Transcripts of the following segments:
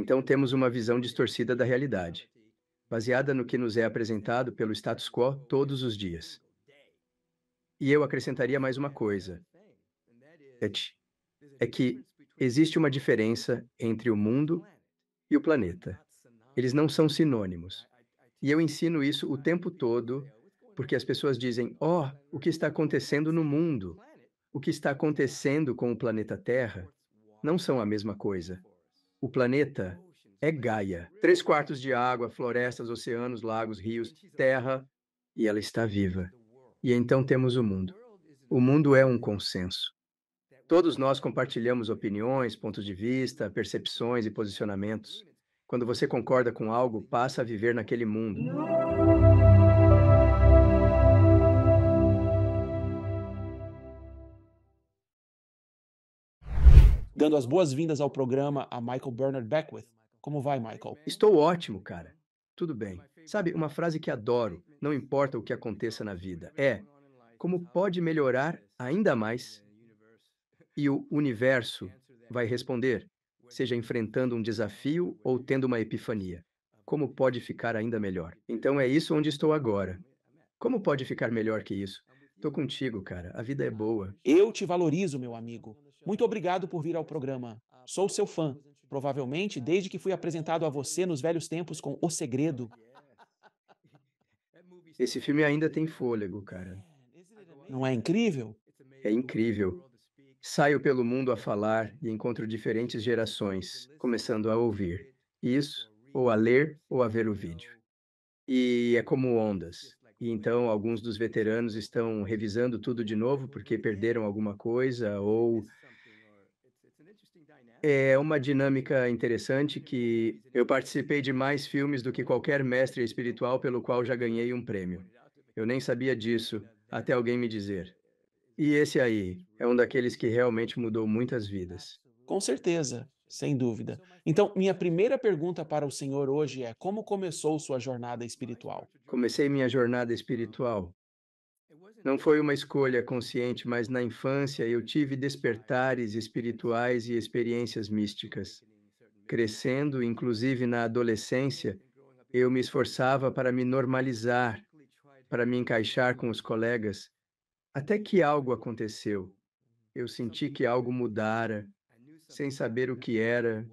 Então temos uma visão distorcida da realidade, baseada no que nos é apresentado pelo status quo todos os dias. E eu acrescentaria mais uma coisa: é que existe uma diferença entre o mundo e o planeta. Eles não são sinônimos. E eu ensino isso o tempo todo, porque as pessoas dizem: ó, oh, o que está acontecendo no mundo, o que está acontecendo com o planeta Terra, não são a mesma coisa. O planeta é Gaia. Três quartos de água, florestas, oceanos, lagos, rios, terra, e ela está viva. E então temos o mundo. O mundo é um consenso. Todos nós compartilhamos opiniões, pontos de vista, percepções e posicionamentos. Quando você concorda com algo, passa a viver naquele mundo. dando as boas-vindas ao programa a Michael Bernard Beckwith. Como vai, Michael? Estou ótimo, cara. Tudo bem. Sabe, uma frase que adoro, não importa o que aconteça na vida, é: como pode melhorar ainda mais? E o universo vai responder, seja enfrentando um desafio ou tendo uma epifania. Como pode ficar ainda melhor? Então é isso onde estou agora. Como pode ficar melhor que isso? Tô contigo, cara. A vida é boa. Eu te valorizo, meu amigo. Muito obrigado por vir ao programa. Sou seu fã, provavelmente desde que fui apresentado a você nos velhos tempos com O Segredo. Esse filme ainda tem fôlego, cara. Não é incrível? É incrível. Saio pelo mundo a falar e encontro diferentes gerações, começando a ouvir isso, ou a ler, ou a ver o vídeo. E é como ondas. E então alguns dos veteranos estão revisando tudo de novo porque perderam alguma coisa ou é uma dinâmica interessante que eu participei de mais filmes do que qualquer mestre espiritual pelo qual já ganhei um prêmio. Eu nem sabia disso até alguém me dizer. E esse aí é um daqueles que realmente mudou muitas vidas. Com certeza, sem dúvida. Então, minha primeira pergunta para o senhor hoje é: como começou sua jornada espiritual? Comecei minha jornada espiritual não foi uma escolha consciente, mas na infância eu tive despertares espirituais e experiências místicas. Crescendo, inclusive na adolescência, eu me esforçava para me normalizar, para me encaixar com os colegas, até que algo aconteceu. Eu senti que algo mudara, sem saber o que era,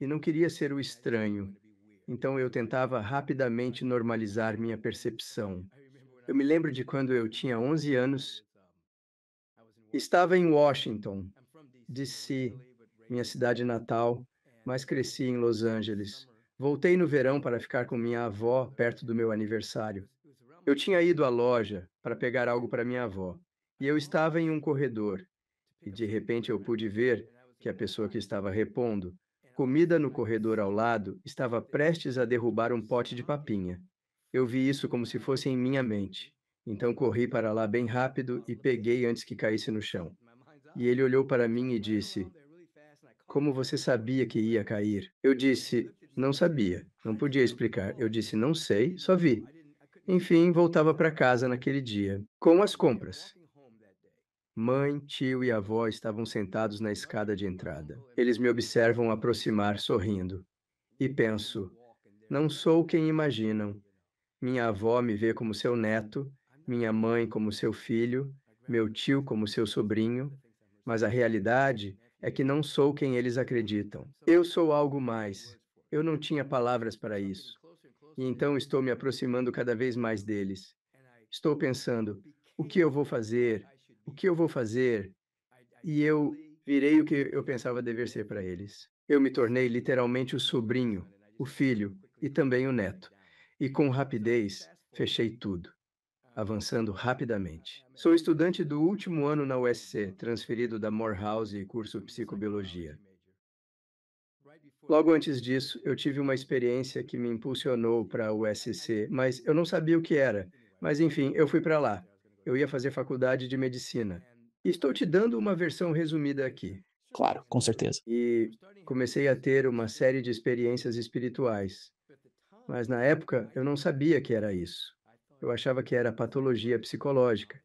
e não queria ser o estranho. Então eu tentava rapidamente normalizar minha percepção. Eu me lembro de quando eu tinha 11 anos, estava em Washington, D.C., minha cidade natal, mas cresci em Los Angeles. Voltei no verão para ficar com minha avó perto do meu aniversário. Eu tinha ido à loja para pegar algo para minha avó, e eu estava em um corredor, e de repente eu pude ver que a pessoa que estava repondo comida no corredor ao lado estava prestes a derrubar um pote de papinha. Eu vi isso como se fosse em minha mente. Então corri para lá bem rápido e peguei antes que caísse no chão. E ele olhou para mim e disse: Como você sabia que ia cair? Eu disse: Não sabia. Não podia explicar. Eu disse: Não sei, só vi. Enfim, voltava para casa naquele dia, com as compras. Mãe, tio e avó estavam sentados na escada de entrada. Eles me observam aproximar sorrindo. E penso: Não sou quem imaginam. Minha avó me vê como seu neto, minha mãe como seu filho, meu tio como seu sobrinho, mas a realidade é que não sou quem eles acreditam. Eu sou algo mais. Eu não tinha palavras para isso. E então estou me aproximando cada vez mais deles. Estou pensando: o que eu vou fazer? O que eu vou fazer? E eu virei o que eu pensava dever ser para eles. Eu me tornei literalmente o sobrinho, o filho e também o neto e com rapidez fechei tudo, avançando rapidamente. Sou estudante do último ano na USC, transferido da Morehouse e curso Psicobiologia. Logo antes disso, eu tive uma experiência que me impulsionou para a USC, mas eu não sabia o que era. Mas enfim, eu fui para lá. Eu ia fazer faculdade de medicina. estou te dando uma versão resumida aqui. Claro, com certeza. E comecei a ter uma série de experiências espirituais. Mas na época eu não sabia que era isso. Eu achava que era patologia psicológica.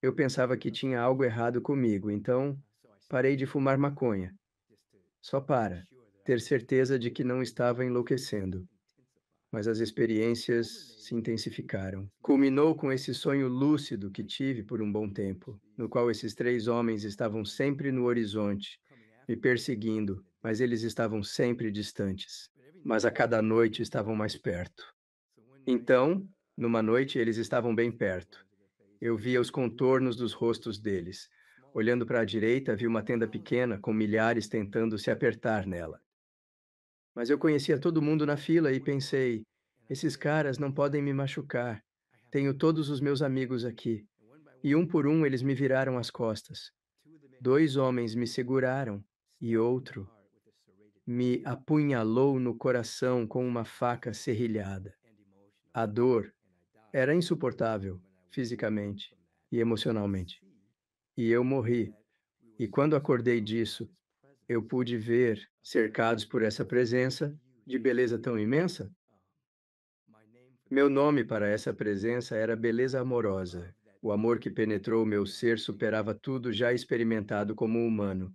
Eu pensava que tinha algo errado comigo, então parei de fumar maconha. Só para ter certeza de que não estava enlouquecendo. Mas as experiências se intensificaram. Culminou com esse sonho lúcido que tive por um bom tempo, no qual esses três homens estavam sempre no horizonte, me perseguindo, mas eles estavam sempre distantes mas a cada noite estavam mais perto. Então, numa noite, eles estavam bem perto. Eu via os contornos dos rostos deles. Olhando para a direita, vi uma tenda pequena com milhares tentando se apertar nela. Mas eu conhecia todo mundo na fila e pensei: esses caras não podem me machucar. Tenho todos os meus amigos aqui. E um por um eles me viraram as costas. Dois homens me seguraram e outro me apunhalou no coração com uma faca serrilhada. A dor era insuportável, fisicamente e emocionalmente. E eu morri. E quando acordei disso, eu pude ver, cercados por essa presença de beleza tão imensa, meu nome para essa presença era Beleza Amorosa. O amor que penetrou meu ser superava tudo já experimentado como humano.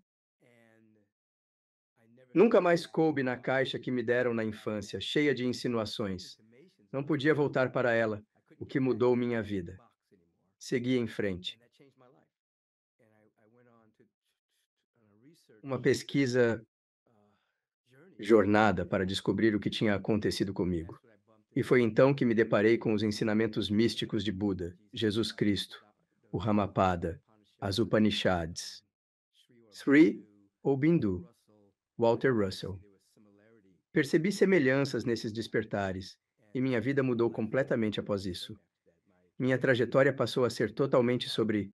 Nunca mais coube na caixa que me deram na infância, cheia de insinuações. Não podia voltar para ela, o que mudou minha vida. Segui em frente. Uma pesquisa jornada para descobrir o que tinha acontecido comigo. E foi então que me deparei com os ensinamentos místicos de Buda, Jesus Cristo, o Ramapada, as Upanishads, Sri Bindu. Walter Russell. Percebi semelhanças nesses despertares, e minha vida mudou completamente após isso. Minha trajetória passou a ser totalmente sobre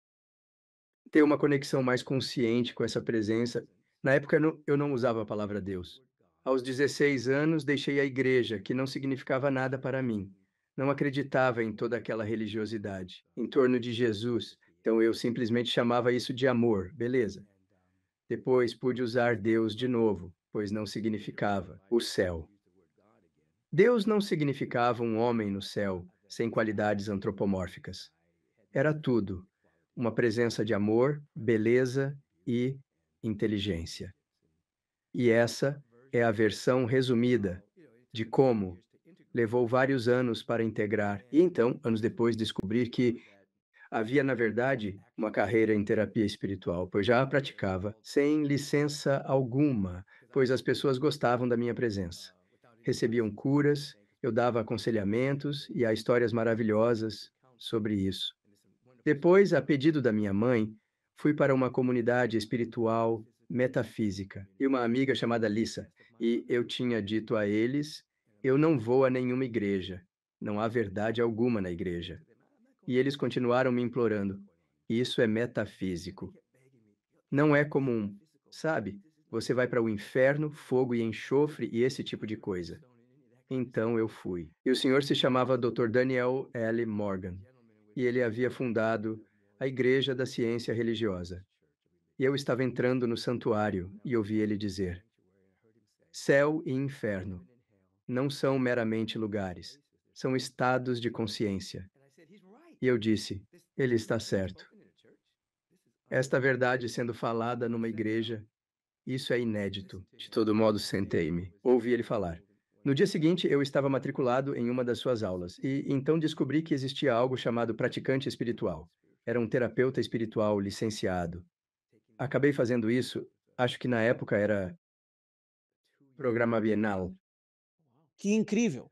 ter uma conexão mais consciente com essa presença. Na época eu não usava a palavra Deus. Aos 16 anos, deixei a igreja, que não significava nada para mim. Não acreditava em toda aquela religiosidade, em torno de Jesus. Então eu simplesmente chamava isso de amor, beleza? Depois pude usar Deus de novo, pois não significava o céu. Deus não significava um homem no céu, sem qualidades antropomórficas. Era tudo, uma presença de amor, beleza e inteligência. E essa é a versão resumida de como levou vários anos para integrar e então, anos depois, descobrir que Havia, na verdade, uma carreira em terapia espiritual, pois já a praticava, sem licença alguma, pois as pessoas gostavam da minha presença. Recebiam curas, eu dava aconselhamentos e há histórias maravilhosas sobre isso. Depois, a pedido da minha mãe, fui para uma comunidade espiritual metafísica e uma amiga chamada Lissa, e eu tinha dito a eles: eu não vou a nenhuma igreja, não há verdade alguma na igreja. E eles continuaram me implorando. Isso é metafísico. Não é comum, sabe? Você vai para o inferno, fogo e enxofre e esse tipo de coisa. Então eu fui. E o senhor se chamava Dr. Daniel L. Morgan. E ele havia fundado a Igreja da Ciência Religiosa. E eu estava entrando no santuário e ouvi ele dizer: Céu e inferno não são meramente lugares, são estados de consciência. E eu disse: ele está certo. Esta verdade sendo falada numa igreja, isso é inédito. De todo modo, sentei-me. Ouvi ele falar. No dia seguinte, eu estava matriculado em uma das suas aulas e então descobri que existia algo chamado praticante espiritual. Era um terapeuta espiritual licenciado. Acabei fazendo isso, acho que na época era programa bienal. Que incrível!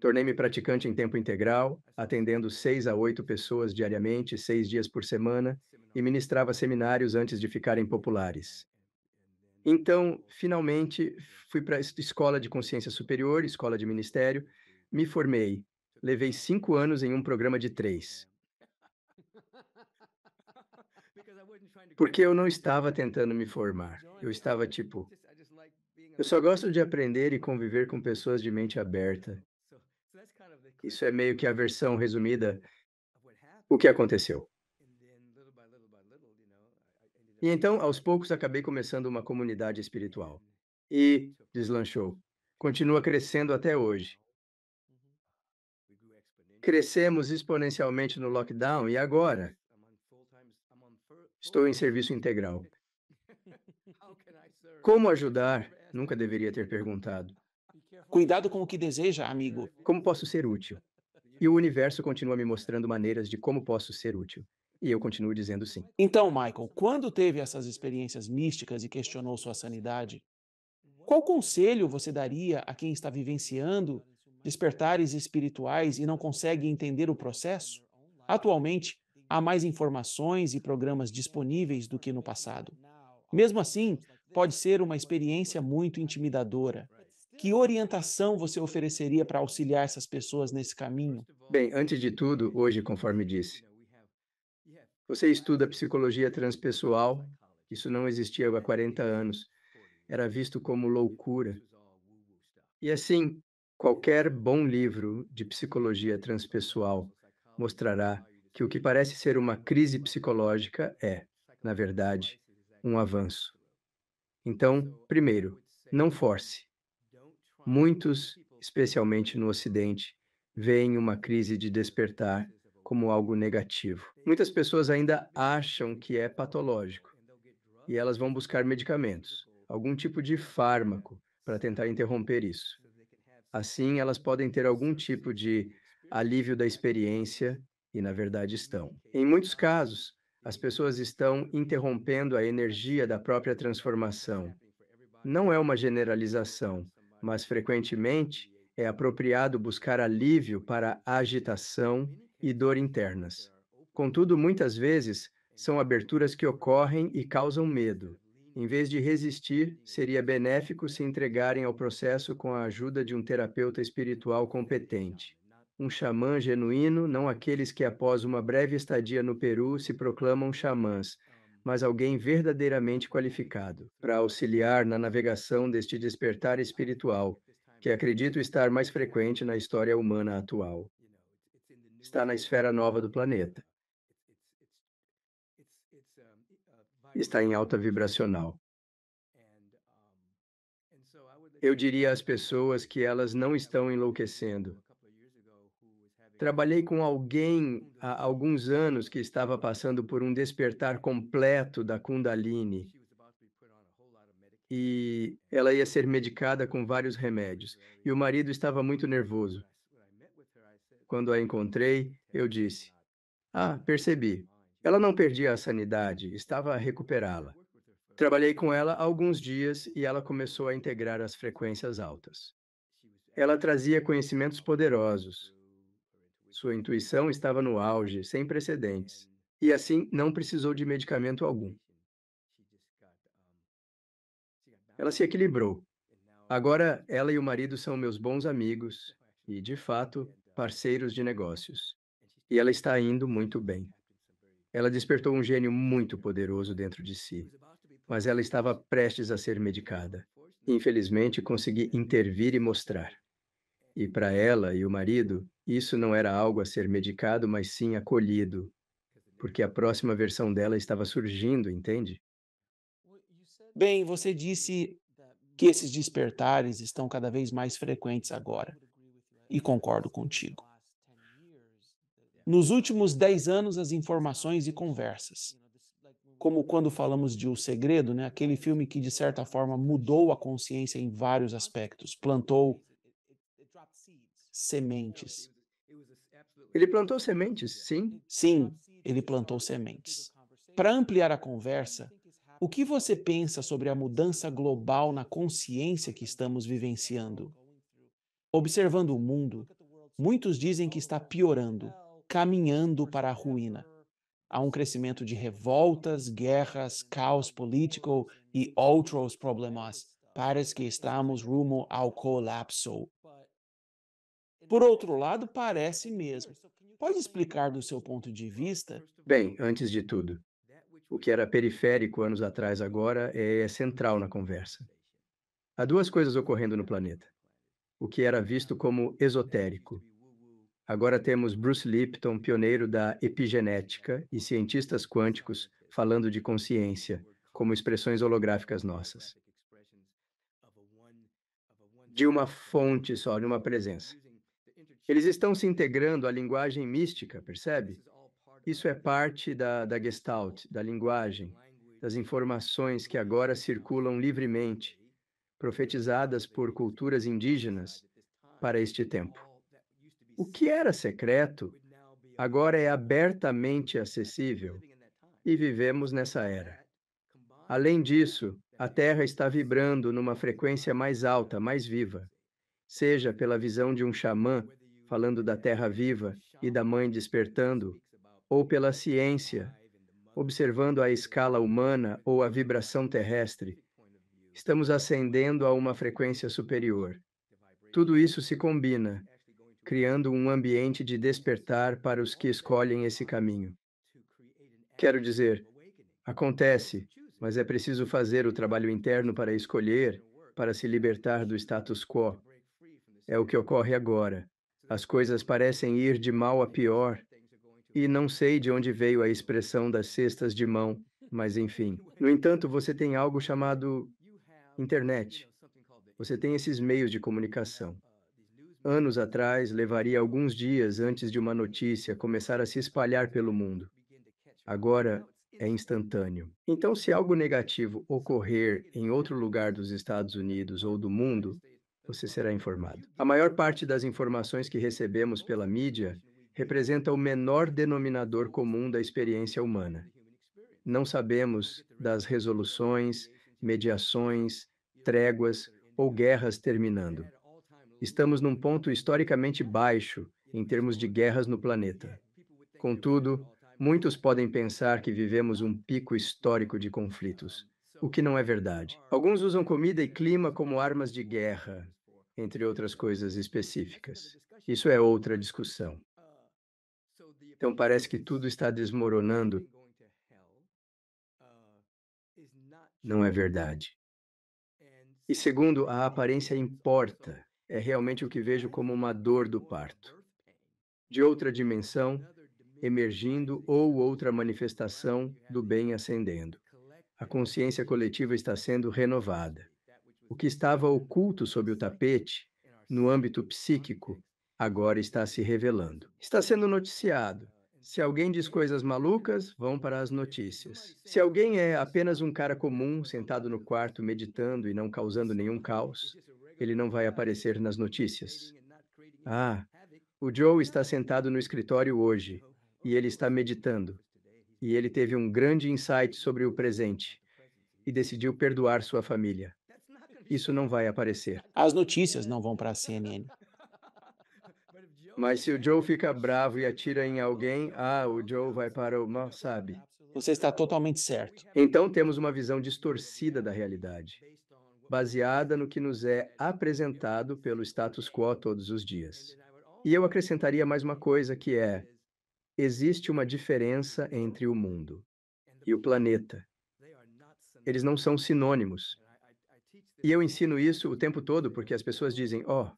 Tornei-me praticante em tempo integral, atendendo seis a oito pessoas diariamente, seis dias por semana, e ministrava seminários antes de ficarem populares. Então, finalmente, fui para a escola de consciência superior, escola de ministério, me formei. Levei cinco anos em um programa de três. Porque eu não estava tentando me formar. Eu estava tipo. Eu só gosto de aprender e conviver com pessoas de mente aberta. Isso é meio que a versão resumida o que aconteceu. E então, aos poucos, acabei começando uma comunidade espiritual. E deslanchou. Continua crescendo até hoje. Crescemos exponencialmente no lockdown e agora estou em serviço integral. Como ajudar? Nunca deveria ter perguntado. Cuidado com o que deseja, amigo. Como posso ser útil? E o universo continua me mostrando maneiras de como posso ser útil. E eu continuo dizendo sim. Então, Michael, quando teve essas experiências místicas e questionou sua sanidade, qual conselho você daria a quem está vivenciando despertares espirituais e não consegue entender o processo? Atualmente, há mais informações e programas disponíveis do que no passado. Mesmo assim, pode ser uma experiência muito intimidadora. Que orientação você ofereceria para auxiliar essas pessoas nesse caminho? Bem, antes de tudo, hoje, conforme disse, você estuda psicologia transpessoal, isso não existia há 40 anos, era visto como loucura. E assim, qualquer bom livro de psicologia transpessoal mostrará que o que parece ser uma crise psicológica é, na verdade, um avanço. Então, primeiro, não force. Muitos, especialmente no Ocidente, veem uma crise de despertar como algo negativo. Muitas pessoas ainda acham que é patológico e elas vão buscar medicamentos, algum tipo de fármaco para tentar interromper isso. Assim, elas podem ter algum tipo de alívio da experiência e, na verdade, estão. Em muitos casos, as pessoas estão interrompendo a energia da própria transformação. Não é uma generalização, mas frequentemente é apropriado buscar alívio para agitação e dor internas. Contudo, muitas vezes são aberturas que ocorrem e causam medo. Em vez de resistir, seria benéfico se entregarem ao processo com a ajuda de um terapeuta espiritual competente. Um xamã genuíno, não aqueles que após uma breve estadia no Peru se proclamam xamãs, mas alguém verdadeiramente qualificado para auxiliar na navegação deste despertar espiritual, que acredito estar mais frequente na história humana atual. Está na esfera nova do planeta. Está em alta vibracional. Eu diria às pessoas que elas não estão enlouquecendo, Trabalhei com alguém há alguns anos que estava passando por um despertar completo da Kundalini. E ela ia ser medicada com vários remédios. E o marido estava muito nervoso. Quando a encontrei, eu disse: Ah, percebi. Ela não perdia a sanidade, estava a recuperá-la. Trabalhei com ela alguns dias e ela começou a integrar as frequências altas. Ela trazia conhecimentos poderosos. Sua intuição estava no auge, sem precedentes, é. e assim não precisou de medicamento algum. Ela se equilibrou. Agora ela e o marido são meus bons amigos e, de fato, parceiros de negócios. E ela está indo muito bem. Ela despertou um gênio muito poderoso dentro de si, mas ela estava prestes a ser medicada. Infelizmente, consegui intervir e mostrar. E para ela e o marido, isso não era algo a ser medicado, mas sim acolhido, porque a próxima versão dela estava surgindo, entende? Bem, você disse que esses despertares estão cada vez mais frequentes agora, e concordo contigo. Nos últimos dez anos, as informações e conversas, como quando falamos de O Segredo, né? aquele filme que, de certa forma, mudou a consciência em vários aspectos, plantou sementes. Ele plantou sementes, sim? Sim, ele plantou sementes. Para ampliar a conversa, o que você pensa sobre a mudança global na consciência que estamos vivenciando? Observando o mundo, muitos dizem que está piorando, caminhando para a ruína. Há um crescimento de revoltas, guerras, caos político e outros problemas. Parece que estamos rumo ao colapso. Por outro lado, parece mesmo. Pode explicar do seu ponto de vista? Bem, antes de tudo, o que era periférico anos atrás agora é central na conversa. Há duas coisas ocorrendo no planeta. O que era visto como esotérico. Agora temos Bruce Lipton, pioneiro da epigenética, e cientistas quânticos falando de consciência, como expressões holográficas nossas. De uma fonte só, de uma presença. Eles estão se integrando à linguagem mística, percebe? Isso é parte da, da Gestalt, da linguagem, das informações que agora circulam livremente, profetizadas por culturas indígenas para este tempo. O que era secreto agora é abertamente acessível e vivemos nessa era. Além disso, a Terra está vibrando numa frequência mais alta, mais viva, seja pela visão de um xamã falando da terra viva e da mãe despertando, ou pela ciência, observando a escala humana ou a vibração terrestre, estamos ascendendo a uma frequência superior. Tudo isso se combina, criando um ambiente de despertar para os que escolhem esse caminho. Quero dizer, acontece, mas é preciso fazer o trabalho interno para escolher, para se libertar do status quo. É o que ocorre agora. As coisas parecem ir de mal a pior. E não sei de onde veio a expressão das cestas de mão, mas enfim. No entanto, você tem algo chamado internet. Você tem esses meios de comunicação. Anos atrás, levaria alguns dias antes de uma notícia começar a se espalhar pelo mundo. Agora é instantâneo. Então, se algo negativo ocorrer em outro lugar dos Estados Unidos ou do mundo, você será informado. A maior parte das informações que recebemos pela mídia representa o menor denominador comum da experiência humana. Não sabemos das resoluções, mediações, tréguas ou guerras terminando. Estamos num ponto historicamente baixo em termos de guerras no planeta. Contudo, muitos podem pensar que vivemos um pico histórico de conflitos o que não é verdade. Alguns usam comida e clima como armas de guerra, entre outras coisas específicas. Isso é outra discussão. Então parece que tudo está desmoronando. Não é verdade. E segundo, a aparência importa. É realmente o que vejo como uma dor do parto. De outra dimensão, emergindo ou outra manifestação do bem ascendendo a consciência coletiva está sendo renovada. O que estava oculto sob o tapete, no âmbito psíquico, agora está se revelando. Está sendo noticiado. Se alguém diz coisas malucas, vão para as notícias. Se alguém é apenas um cara comum, sentado no quarto, meditando e não causando nenhum caos, ele não vai aparecer nas notícias. Ah, o Joe está sentado no escritório hoje e ele está meditando e ele teve um grande insight sobre o presente e decidiu perdoar sua família. Isso não vai aparecer. As notícias não vão para a CNN. Mas se o Joe fica bravo e atira em alguém, ah, o Joe vai para o mal, sabe? Você está totalmente certo. Então temos uma visão distorcida da realidade, baseada no que nos é apresentado pelo status quo todos os dias. E eu acrescentaria mais uma coisa que é: Existe uma diferença entre o mundo e o planeta. Eles não são sinônimos. E eu ensino isso o tempo todo porque as pessoas dizem: ó, oh,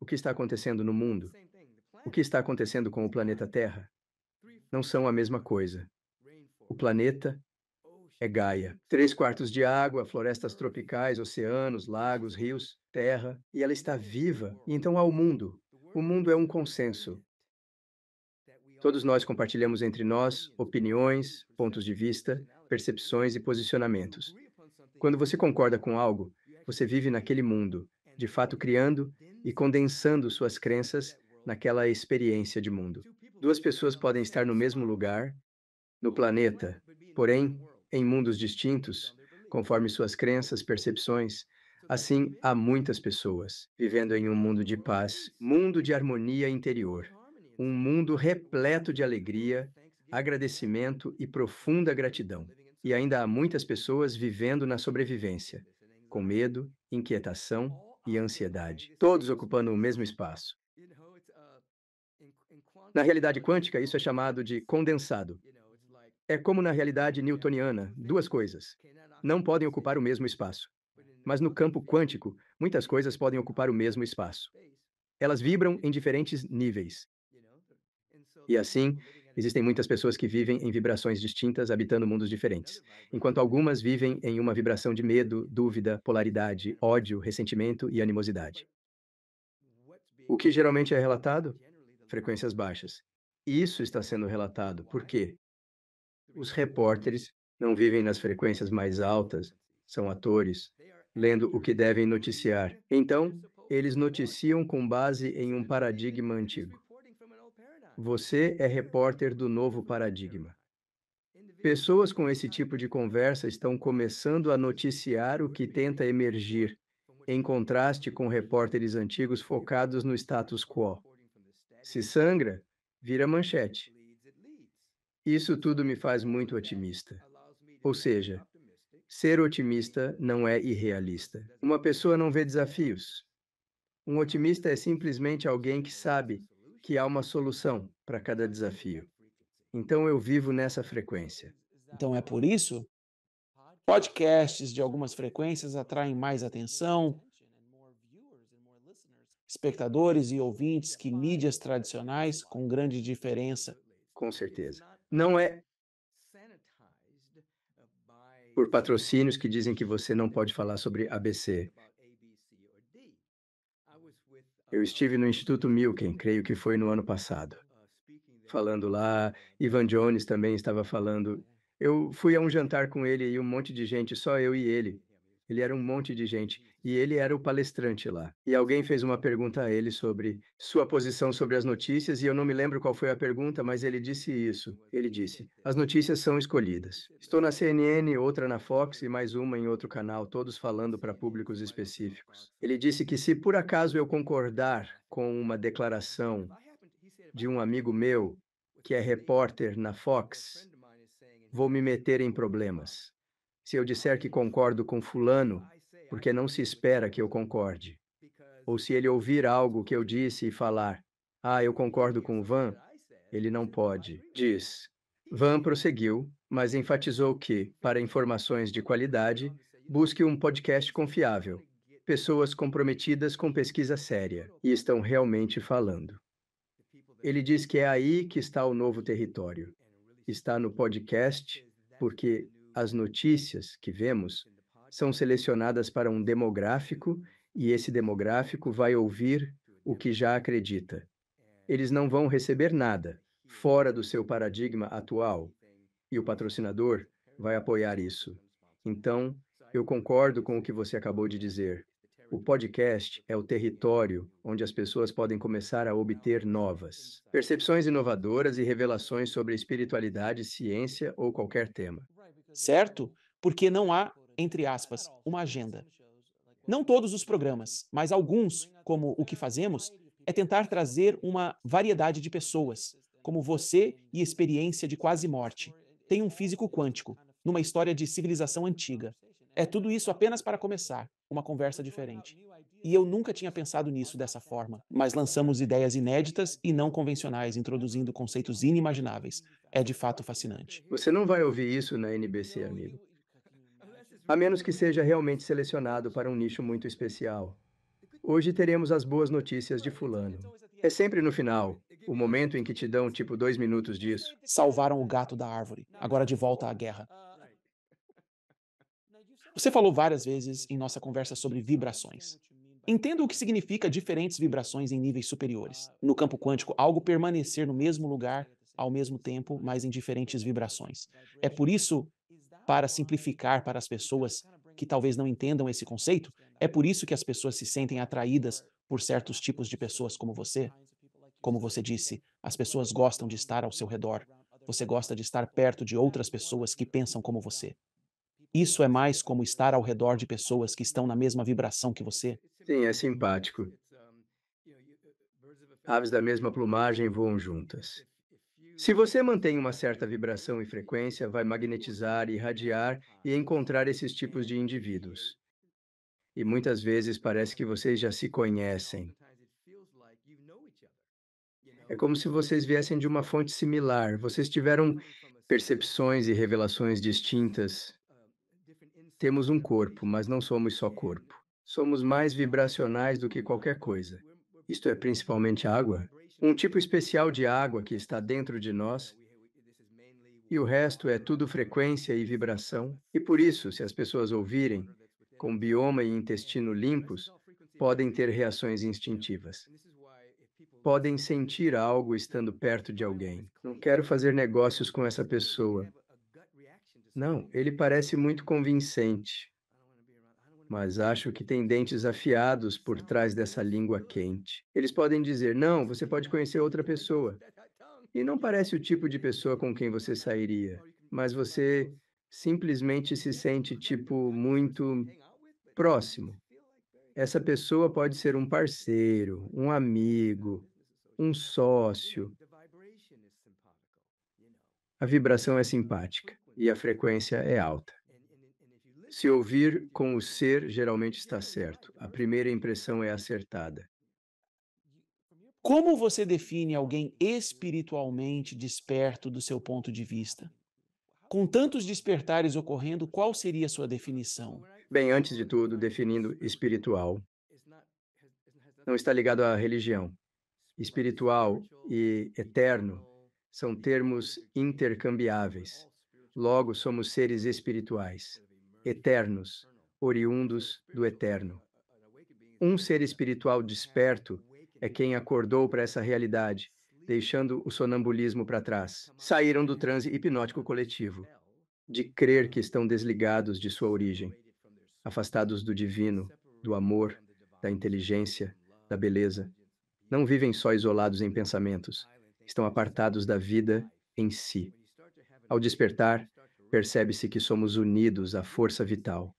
o que está acontecendo no mundo? O que está acontecendo com o planeta Terra? Não são a mesma coisa. O planeta é Gaia. Três quartos de água, florestas tropicais, oceanos, lagos, rios, terra, e ela está viva. E então há o mundo. O mundo é um consenso. Todos nós compartilhamos entre nós opiniões, pontos de vista, percepções e posicionamentos. Quando você concorda com algo, você vive naquele mundo, de fato criando e condensando suas crenças naquela experiência de mundo. Duas pessoas podem estar no mesmo lugar, no planeta, porém, em mundos distintos, conforme suas crenças, percepções. Assim, há muitas pessoas vivendo em um mundo de paz, mundo de harmonia interior um mundo repleto de alegria, agradecimento e profunda gratidão. E ainda há muitas pessoas vivendo na sobrevivência, com medo, inquietação e ansiedade, todos ocupando o mesmo espaço. Na realidade quântica, isso é chamado de condensado. É como na realidade newtoniana, duas coisas não podem ocupar o mesmo espaço. Mas no campo quântico, muitas coisas podem ocupar o mesmo espaço. Elas vibram em diferentes níveis. E assim, existem muitas pessoas que vivem em vibrações distintas, habitando mundos diferentes. Enquanto algumas vivem em uma vibração de medo, dúvida, polaridade, ódio, ressentimento e animosidade. O que geralmente é relatado? Frequências baixas. Isso está sendo relatado. Por quê? Os repórteres não vivem nas frequências mais altas, são atores, lendo o que devem noticiar. Então, eles noticiam com base em um paradigma antigo. Você é repórter do novo paradigma. Pessoas com esse tipo de conversa estão começando a noticiar o que tenta emergir, em contraste com repórteres antigos focados no status quo. Se sangra, vira manchete. Isso tudo me faz muito otimista. Ou seja, ser otimista não é irrealista. Uma pessoa não vê desafios. Um otimista é simplesmente alguém que sabe que há uma solução para cada desafio. Então eu vivo nessa frequência. Então é por isso? Podcasts de algumas frequências atraem mais atenção, espectadores e ouvintes que mídias tradicionais, com grande diferença. Com certeza. Não é por patrocínios que dizem que você não pode falar sobre ABC. Eu estive no Instituto Milken, creio que foi no ano passado. Falando lá, Ivan Jones também estava falando. Eu fui a um jantar com ele e um monte de gente, só eu e ele. Ele era um monte de gente e ele era o palestrante lá. E alguém fez uma pergunta a ele sobre sua posição sobre as notícias, e eu não me lembro qual foi a pergunta, mas ele disse isso. Ele disse: As notícias são escolhidas. Estou na CNN, outra na Fox e mais uma em outro canal, todos falando para públicos específicos. Ele disse que se por acaso eu concordar com uma declaração de um amigo meu, que é repórter na Fox, vou me meter em problemas. Se eu disser que concordo com Fulano, porque não se espera que eu concorde. Ou se ele ouvir algo que eu disse e falar, ah, eu concordo com Van, ele não pode, diz. Van prosseguiu, mas enfatizou que, para informações de qualidade, busque um podcast confiável, pessoas comprometidas com pesquisa séria e estão realmente falando. Ele diz que é aí que está o novo território. Está no podcast, porque as notícias que vemos são selecionadas para um demográfico e esse demográfico vai ouvir o que já acredita. Eles não vão receber nada fora do seu paradigma atual e o patrocinador vai apoiar isso. Então, eu concordo com o que você acabou de dizer. O podcast é o território onde as pessoas podem começar a obter novas percepções inovadoras e revelações sobre espiritualidade, ciência ou qualquer tema. Certo? Porque não há entre aspas, uma agenda. Não todos os programas, mas alguns, como o que fazemos, é tentar trazer uma variedade de pessoas, como você e experiência de quase morte. Tem um físico quântico, numa história de civilização antiga. É tudo isso apenas para começar, uma conversa diferente. E eu nunca tinha pensado nisso dessa forma, mas lançamos ideias inéditas e não convencionais, introduzindo conceitos inimagináveis. É de fato fascinante. Você não vai ouvir isso na NBC, amigo a menos que seja realmente selecionado para um nicho muito especial. Hoje teremos as boas notícias de Fulano. É sempre no final, o momento em que te dão tipo dois minutos disso. Salvaram o gato da árvore, agora de volta à guerra. Você falou várias vezes em nossa conversa sobre vibrações. Entendo o que significa diferentes vibrações em níveis superiores. No campo quântico, algo permanecer no mesmo lugar ao mesmo tempo, mas em diferentes vibrações. É por isso para simplificar para as pessoas que talvez não entendam esse conceito. É por isso que as pessoas se sentem atraídas por certos tipos de pessoas como você. Como você disse, as pessoas gostam de estar ao seu redor. Você gosta de estar perto de outras pessoas que pensam como você. Isso é mais como estar ao redor de pessoas que estão na mesma vibração que você. Sim, é simpático. Aves da mesma plumagem voam juntas. Se você mantém uma certa vibração e frequência, vai magnetizar, irradiar e encontrar esses tipos de indivíduos. E muitas vezes parece que vocês já se conhecem. É como se vocês viessem de uma fonte similar, vocês tiveram percepções e revelações distintas. Temos um corpo, mas não somos só corpo. Somos mais vibracionais do que qualquer coisa. Isto é principalmente água um tipo especial de água que está dentro de nós, e o resto é tudo frequência e vibração. E por isso, se as pessoas ouvirem, com bioma e intestino limpos, podem ter reações instintivas. Podem sentir algo estando perto de alguém. Não quero fazer negócios com essa pessoa. Não, ele parece muito convincente mas acho que tem dentes afiados por trás dessa língua quente. Eles podem dizer: não, você pode conhecer outra pessoa. E não parece o tipo de pessoa com quem você sairia, mas você simplesmente se sente, tipo, muito próximo. Essa pessoa pode ser um parceiro, um amigo, um sócio. A vibração é simpática e a frequência é alta. Se ouvir com o ser, geralmente está certo. A primeira impressão é acertada. Como você define alguém espiritualmente desperto do seu ponto de vista? Com tantos despertares ocorrendo, qual seria a sua definição? Bem, antes de tudo, definindo espiritual, não está ligado à religião. Espiritual e eterno são termos intercambiáveis. Logo, somos seres espirituais eternos, oriundos do eterno. Um ser espiritual desperto é quem acordou para essa realidade, deixando o sonambulismo para trás. Saíram do transe hipnótico coletivo, de crer que estão desligados de sua origem, afastados do divino, do amor, da inteligência, da beleza. Não vivem só isolados em pensamentos, estão apartados da vida em si. Ao despertar, percebe-se que somos unidos à força vital.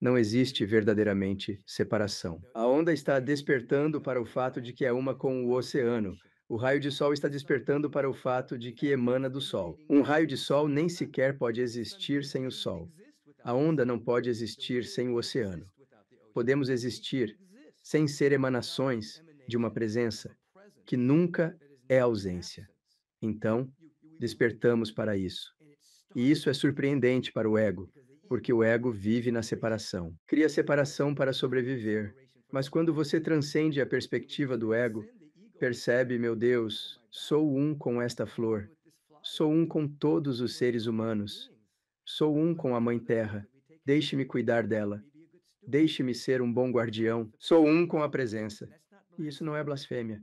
Não existe verdadeiramente separação. A onda está despertando para o fato de que é uma com o oceano. O raio de sol está despertando para o fato de que emana do sol. Um raio de sol nem sequer pode existir sem o sol. A onda não pode existir sem o oceano. Podemos existir sem ser emanações de uma presença que nunca é ausência. Então, despertamos para isso. E isso é surpreendente para o ego, porque o ego vive na separação. Cria separação para sobreviver. Mas quando você transcende a perspectiva do ego, percebe, meu Deus, sou um com esta flor. Sou um com todos os seres humanos. Sou um com a Mãe Terra. Deixe-me cuidar dela. Deixe-me ser um bom guardião. Sou um com a presença. E isso não é blasfêmia.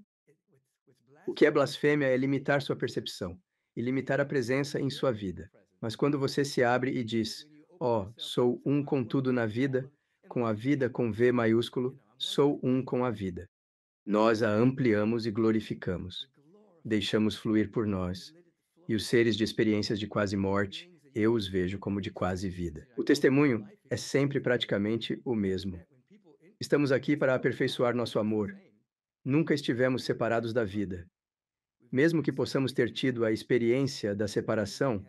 O que é blasfêmia é limitar sua percepção e limitar a presença em sua vida. Mas quando você se abre e diz: Ó, oh, sou um com tudo na vida, com a vida com V maiúsculo, sou um com a vida. Nós a ampliamos e glorificamos. Deixamos fluir por nós. E os seres de experiências de quase morte, eu os vejo como de quase vida. O testemunho é sempre praticamente o mesmo. Estamos aqui para aperfeiçoar nosso amor. Nunca estivemos separados da vida. Mesmo que possamos ter tido a experiência da separação,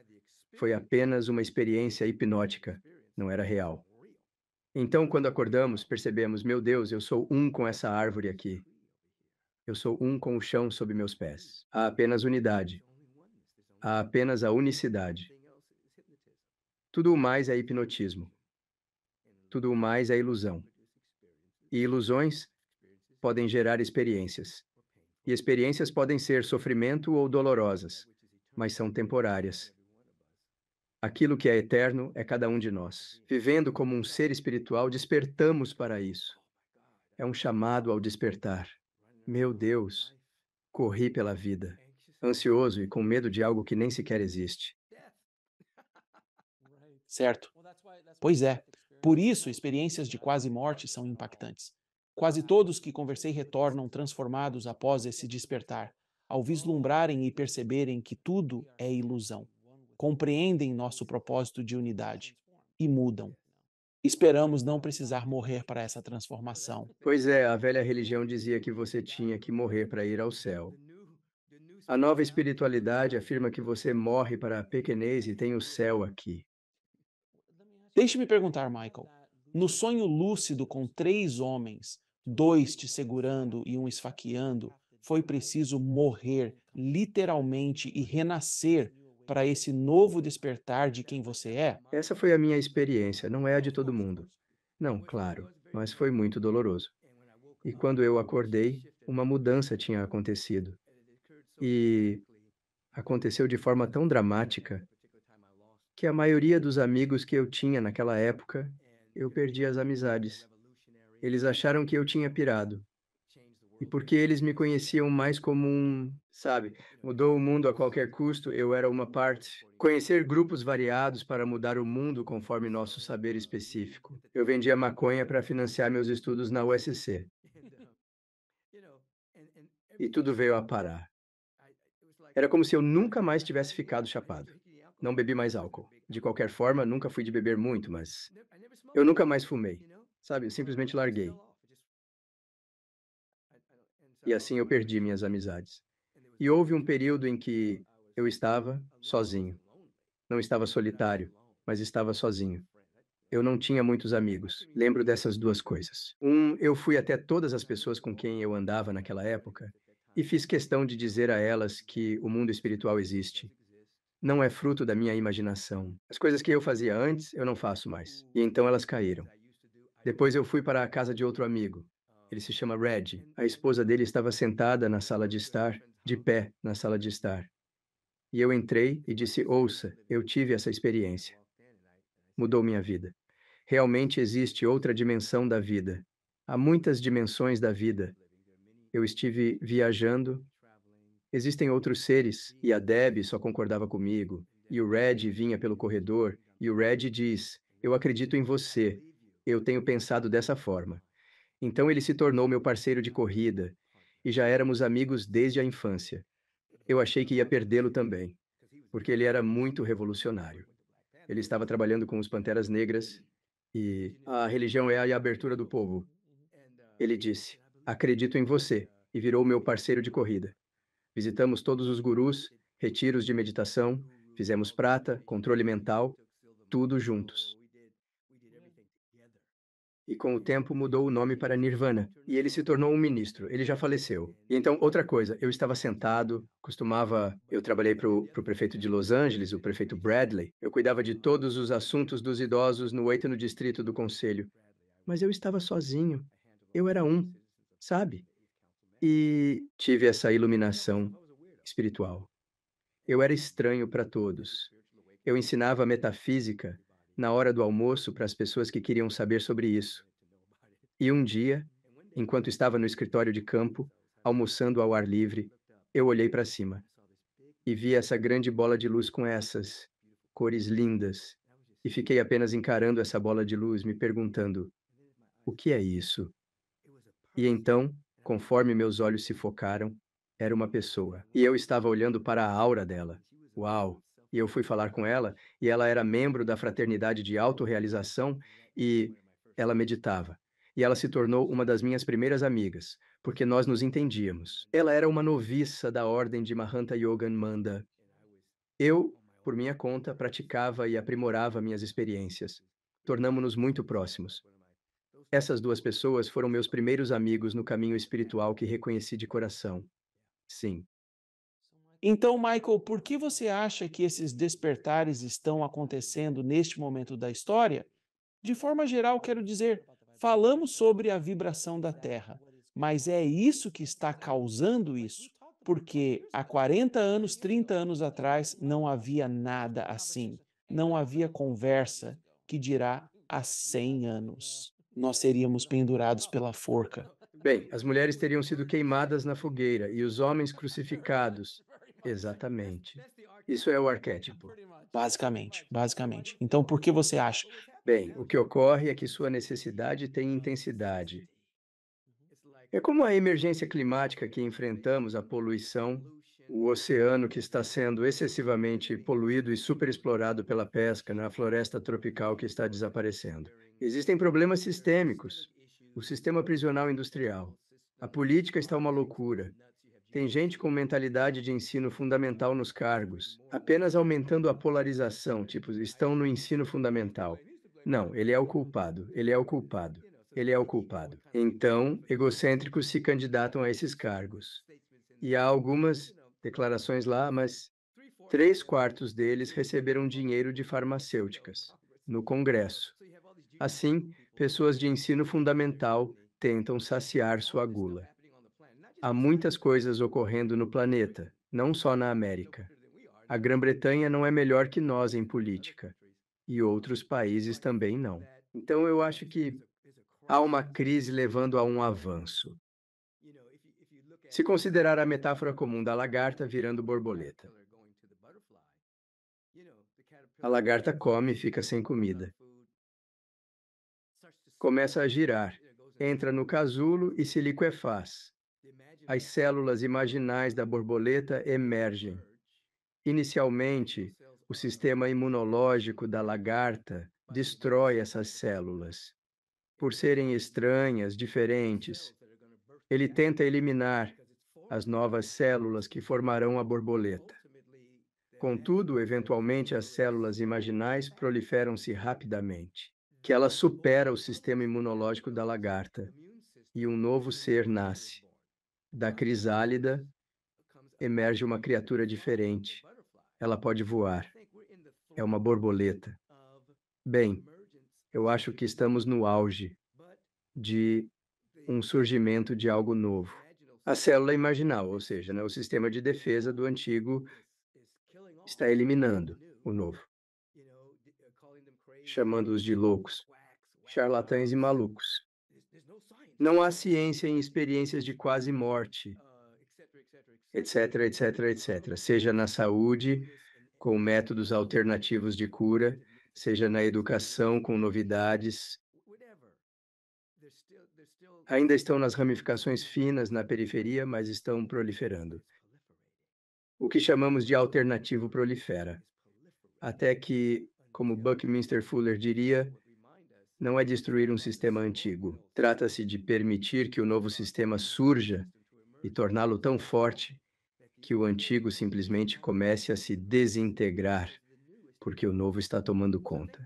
foi apenas uma experiência hipnótica, não era real. Então, quando acordamos, percebemos: meu Deus, eu sou um com essa árvore aqui. Eu sou um com o chão sob meus pés. Há apenas unidade. Há apenas a unicidade. Tudo o mais é hipnotismo. Tudo o mais é ilusão. E ilusões podem gerar experiências. E experiências podem ser sofrimento ou dolorosas, mas são temporárias. Aquilo que é eterno é cada um de nós. Vivendo como um ser espiritual, despertamos para isso. É um chamado ao despertar. Meu Deus, corri pela vida, ansioso e com medo de algo que nem sequer existe. Certo. Pois é. Por isso, experiências de quase morte são impactantes. Quase todos que conversei retornam transformados após esse despertar, ao vislumbrarem e perceberem que tudo é ilusão compreendem nosso propósito de unidade e mudam. Esperamos não precisar morrer para essa transformação. Pois é, a velha religião dizia que você tinha que morrer para ir ao céu. A nova espiritualidade afirma que você morre para a pequenez e tem o céu aqui. Deixe-me perguntar, Michael. No sonho lúcido com três homens, dois te segurando e um esfaqueando, foi preciso morrer literalmente e renascer para esse novo despertar de quem você é? Essa foi a minha experiência, não é a de todo mundo. Não, claro, mas foi muito doloroso. E quando eu acordei, uma mudança tinha acontecido. E aconteceu de forma tão dramática que a maioria dos amigos que eu tinha naquela época, eu perdi as amizades. Eles acharam que eu tinha pirado. E porque eles me conheciam mais como um, sabe, mudou o mundo a qualquer custo, eu era uma parte. Conhecer grupos variados para mudar o mundo conforme nosso saber específico. Eu vendia maconha para financiar meus estudos na USC. E tudo veio a parar. Era como se eu nunca mais tivesse ficado chapado. Não bebi mais álcool. De qualquer forma, nunca fui de beber muito, mas eu nunca mais fumei. Sabe, eu simplesmente larguei e assim eu perdi minhas amizades. E houve um período em que eu estava sozinho. Não estava solitário, mas estava sozinho. Eu não tinha muitos amigos. Lembro dessas duas coisas. Um, eu fui até todas as pessoas com quem eu andava naquela época e fiz questão de dizer a elas que o mundo espiritual existe. Não é fruto da minha imaginação. As coisas que eu fazia antes, eu não faço mais. E então elas caíram. Depois eu fui para a casa de outro amigo. Ele se chama Red. A esposa dele estava sentada na sala de estar, de pé na sala de estar. E eu entrei e disse: Ouça, eu tive essa experiência. Mudou minha vida. Realmente existe outra dimensão da vida. Há muitas dimensões da vida. Eu estive viajando. Existem outros seres, e a Deb só concordava comigo. E o Red vinha pelo corredor, e o Red diz: Eu acredito em você. Eu tenho pensado dessa forma. Então ele se tornou meu parceiro de corrida e já éramos amigos desde a infância. Eu achei que ia perdê-lo também, porque ele era muito revolucionário. Ele estava trabalhando com os Panteras Negras e a religião é a abertura do povo. Ele disse: Acredito em você e virou meu parceiro de corrida. Visitamos todos os gurus, retiros de meditação, fizemos prata, controle mental, tudo juntos e com o tempo mudou o nome para Nirvana, e ele se tornou um ministro. Ele já faleceu. E então, outra coisa, eu estava sentado, costumava. Eu trabalhei para o prefeito de Los Angeles, o prefeito Bradley. Eu cuidava de todos os assuntos dos idosos no no distrito do conselho. Mas eu estava sozinho. Eu era um, sabe? E tive essa iluminação espiritual. Eu era estranho para todos. Eu ensinava metafísica na hora do almoço para as pessoas que queriam saber sobre isso. E um dia, enquanto estava no escritório de campo, almoçando ao ar livre, eu olhei para cima e vi essa grande bola de luz com essas cores lindas e fiquei apenas encarando essa bola de luz, me perguntando: o que é isso? E então, conforme meus olhos se focaram, era uma pessoa. E eu estava olhando para a aura dela. Uau! e eu fui falar com ela, e ela era membro da fraternidade de autorrealização e ela meditava. E ela se tornou uma das minhas primeiras amigas, porque nós nos entendíamos. Ela era uma noviça da ordem de Mahanta Yogan Manda. Eu, por minha conta, praticava e aprimorava minhas experiências. Tornamos-nos muito próximos. Essas duas pessoas foram meus primeiros amigos no caminho espiritual que reconheci de coração. Sim, então, Michael, por que você acha que esses despertares estão acontecendo neste momento da história? De forma geral, quero dizer, falamos sobre a vibração da Terra, mas é isso que está causando isso, porque há 40 anos, 30 anos atrás, não havia nada assim. Não havia conversa que dirá há 100 anos. Nós seríamos pendurados pela forca. Bem, as mulheres teriam sido queimadas na fogueira e os homens crucificados. Exatamente. Isso é o arquétipo. Basicamente, basicamente. Então, por que você acha? Bem, o que ocorre é que sua necessidade tem intensidade. É como a emergência climática que enfrentamos, a poluição, o oceano que está sendo excessivamente poluído e superexplorado pela pesca, na floresta tropical que está desaparecendo. Existem problemas sistêmicos. O sistema prisional industrial. A política está uma loucura. Tem gente com mentalidade de ensino fundamental nos cargos, apenas aumentando a polarização, tipo, estão no ensino fundamental. Não, ele é o culpado, ele é o culpado, ele é o culpado. Então, egocêntricos se candidatam a esses cargos. E há algumas declarações lá, mas três quartos deles receberam dinheiro de farmacêuticas no Congresso. Assim, pessoas de ensino fundamental tentam saciar sua gula. Há muitas coisas ocorrendo no planeta, não só na América. A Grã-Bretanha não é melhor que nós em política, e outros países também não. Então, eu acho que há uma crise levando a um avanço. Se considerar a metáfora comum da lagarta virando borboleta, a lagarta come e fica sem comida. Começa a girar, entra no casulo e se liquefaz as células imaginais da borboleta emergem. Inicialmente, o sistema imunológico da lagarta destrói essas células. Por serem estranhas, diferentes, ele tenta eliminar as novas células que formarão a borboleta. Contudo, eventualmente, as células imaginais proliferam-se rapidamente, que ela supera o sistema imunológico da lagarta, e um novo ser nasce. Da crisálida emerge uma criatura diferente. Ela pode voar. É uma borboleta. Bem, eu acho que estamos no auge de um surgimento de algo novo. A célula imaginal, ou seja, né, o sistema de defesa do antigo está eliminando o novo, chamando-os de loucos, charlatães e malucos. Não há ciência em experiências de quase morte, etc., etc., etc., seja na saúde, com métodos alternativos de cura, seja na educação, com novidades. Ainda estão nas ramificações finas na periferia, mas estão proliferando. O que chamamos de alternativo prolifera. Até que, como Buckminster Fuller diria, não é destruir um sistema antigo. Trata-se de permitir que o novo sistema surja e torná-lo tão forte que o antigo simplesmente comece a se desintegrar, porque o novo está tomando conta.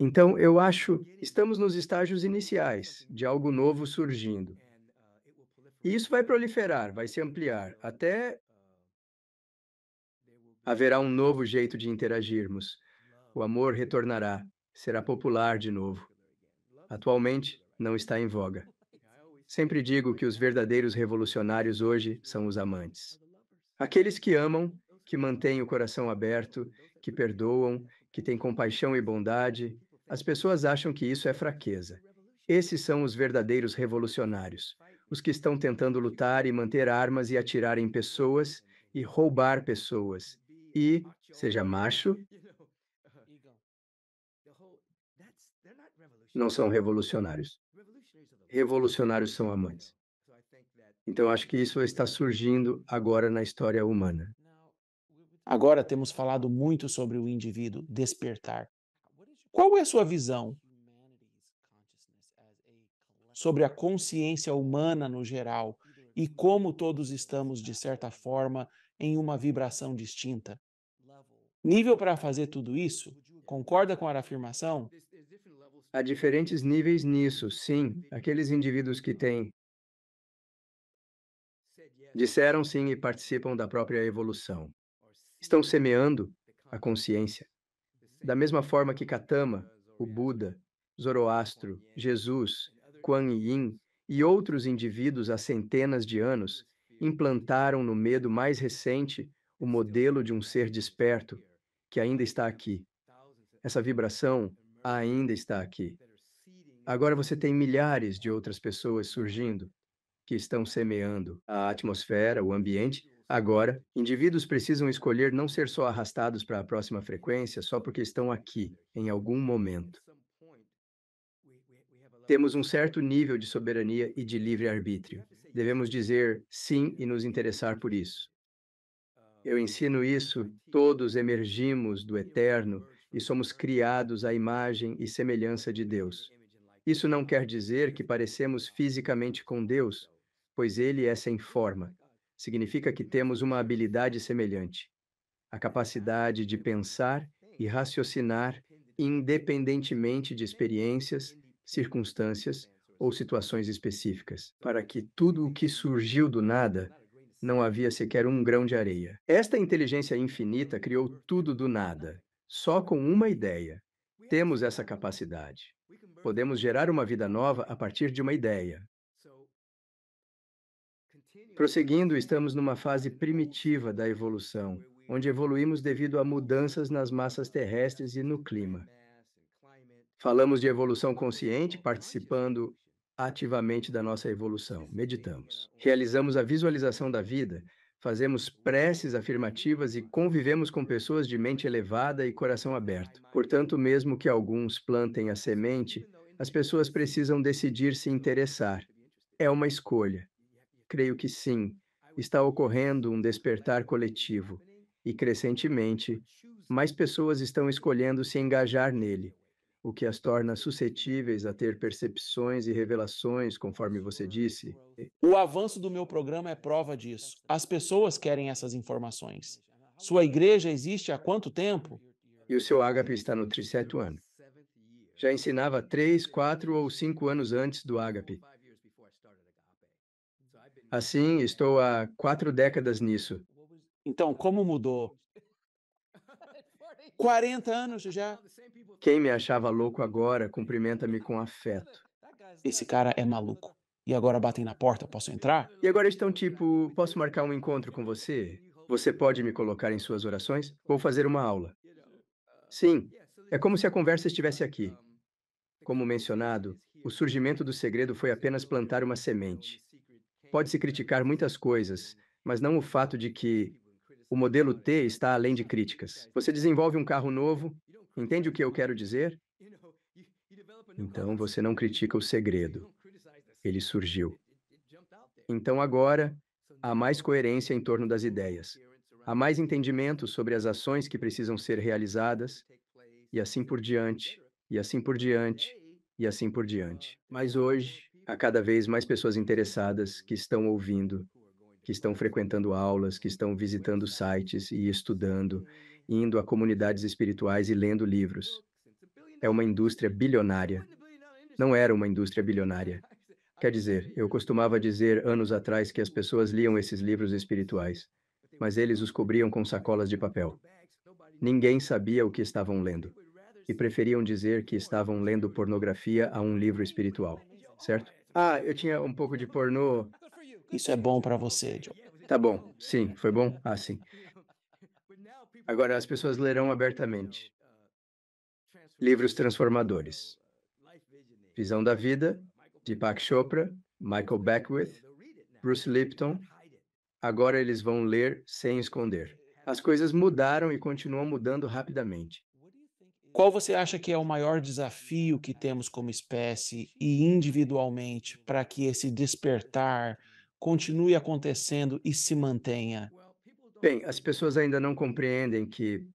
Então, eu acho, estamos nos estágios iniciais de algo novo surgindo. E isso vai proliferar, vai se ampliar, até haverá um novo jeito de interagirmos. O amor retornará, será popular de novo. Atualmente, não está em voga. Sempre digo que os verdadeiros revolucionários hoje são os amantes. Aqueles que amam, que mantêm o coração aberto, que perdoam, que têm compaixão e bondade. As pessoas acham que isso é fraqueza. Esses são os verdadeiros revolucionários, os que estão tentando lutar e manter armas e atirar em pessoas e roubar pessoas. E, seja macho, não são revolucionários. Revolucionários são amantes. Então, acho que isso está surgindo agora na história humana. Agora temos falado muito sobre o indivíduo despertar. Qual é a sua visão sobre a consciência humana no geral e como todos estamos, de certa forma, em uma vibração distinta? Nível para fazer tudo isso? Concorda com a afirmação? Há diferentes níveis nisso, sim. Aqueles indivíduos que têm. Disseram sim e participam da própria evolução. Estão semeando a consciência. Da mesma forma que Katama, o Buda, Zoroastro, Jesus, Kuan Yin e outros indivíduos há centenas de anos implantaram no medo mais recente o modelo de um ser desperto que ainda está aqui. Essa vibração ainda está aqui. Agora você tem milhares de outras pessoas surgindo que estão semeando a atmosfera, o ambiente. Agora, indivíduos precisam escolher não ser só arrastados para a próxima frequência só porque estão aqui, em algum momento. Temos um certo nível de soberania e de livre-arbítrio. Devemos dizer sim e nos interessar por isso. Eu ensino isso, todos emergimos do eterno e somos criados à imagem e semelhança de Deus. Isso não quer dizer que parecemos fisicamente com Deus, pois Ele é sem forma. Significa que temos uma habilidade semelhante a capacidade de pensar e raciocinar independentemente de experiências, circunstâncias ou situações específicas, para que tudo o que surgiu do nada não havia sequer um grão de areia. Esta inteligência infinita criou tudo do nada, só com uma ideia. Temos essa capacidade. Podemos gerar uma vida nova a partir de uma ideia. Prosseguindo, estamos numa fase primitiva da evolução, onde evoluímos devido a mudanças nas massas terrestres e no clima. Falamos de evolução consciente, participando ativamente da nossa evolução. Meditamos. Realizamos a visualização da vida Fazemos preces afirmativas e convivemos com pessoas de mente elevada e coração aberto. Portanto, mesmo que alguns plantem a semente, as pessoas precisam decidir se interessar. É uma escolha. Creio que sim, está ocorrendo um despertar coletivo e, crescentemente, mais pessoas estão escolhendo se engajar nele o que as torna suscetíveis a ter percepções e revelações, conforme você disse. O avanço do meu programa é prova disso. As pessoas querem essas informações. Sua igreja existe há quanto tempo? E o seu ágape está no 37 ano. Já ensinava três, quatro ou cinco anos antes do ágape. Assim, estou há quatro décadas nisso. Então, como mudou? 40 anos já. Quem me achava louco agora cumprimenta-me com afeto. Esse cara é maluco. E agora batem na porta, posso entrar? E agora estão tipo, posso marcar um encontro com você? Você pode me colocar em suas orações? Vou fazer uma aula. Sim, é como se a conversa estivesse aqui. Como mencionado, o surgimento do segredo foi apenas plantar uma semente. Pode-se criticar muitas coisas, mas não o fato de que o modelo T está além de críticas. Você desenvolve um carro novo Entende o que eu quero dizer? Então você não critica o segredo. Ele surgiu. Então agora há mais coerência em torno das ideias. Há mais entendimento sobre as ações que precisam ser realizadas, e assim por diante, e assim por diante, e assim por diante. Mas hoje, há cada vez mais pessoas interessadas que estão ouvindo, que estão frequentando aulas, que estão visitando sites e estudando, indo a comunidades espirituais e lendo livros. É uma indústria bilionária. Não era uma indústria bilionária. Quer dizer, eu costumava dizer anos atrás que as pessoas liam esses livros espirituais, mas eles os cobriam com sacolas de papel. Ninguém sabia o que estavam lendo. E preferiam dizer que estavam lendo pornografia a um livro espiritual, certo? Ah, eu tinha um pouco de pornô. Isso é bom para você, John. Tá bom. Sim, foi bom? Ah, sim. Agora as pessoas lerão abertamente. Então, ah, Livros transformadores. Então, ah, Visão da né? Vida, Deepak Chopra, né? Michael Beckwith, Bruce Lipton. Agora eles vão ler sem esconder. As coisas mudaram e continuam mudando rapidamente. Qual você acha que é o maior desafio que temos como espécie e individualmente para que esse despertar continue acontecendo e se mantenha? Bem, as pessoas ainda não compreendem que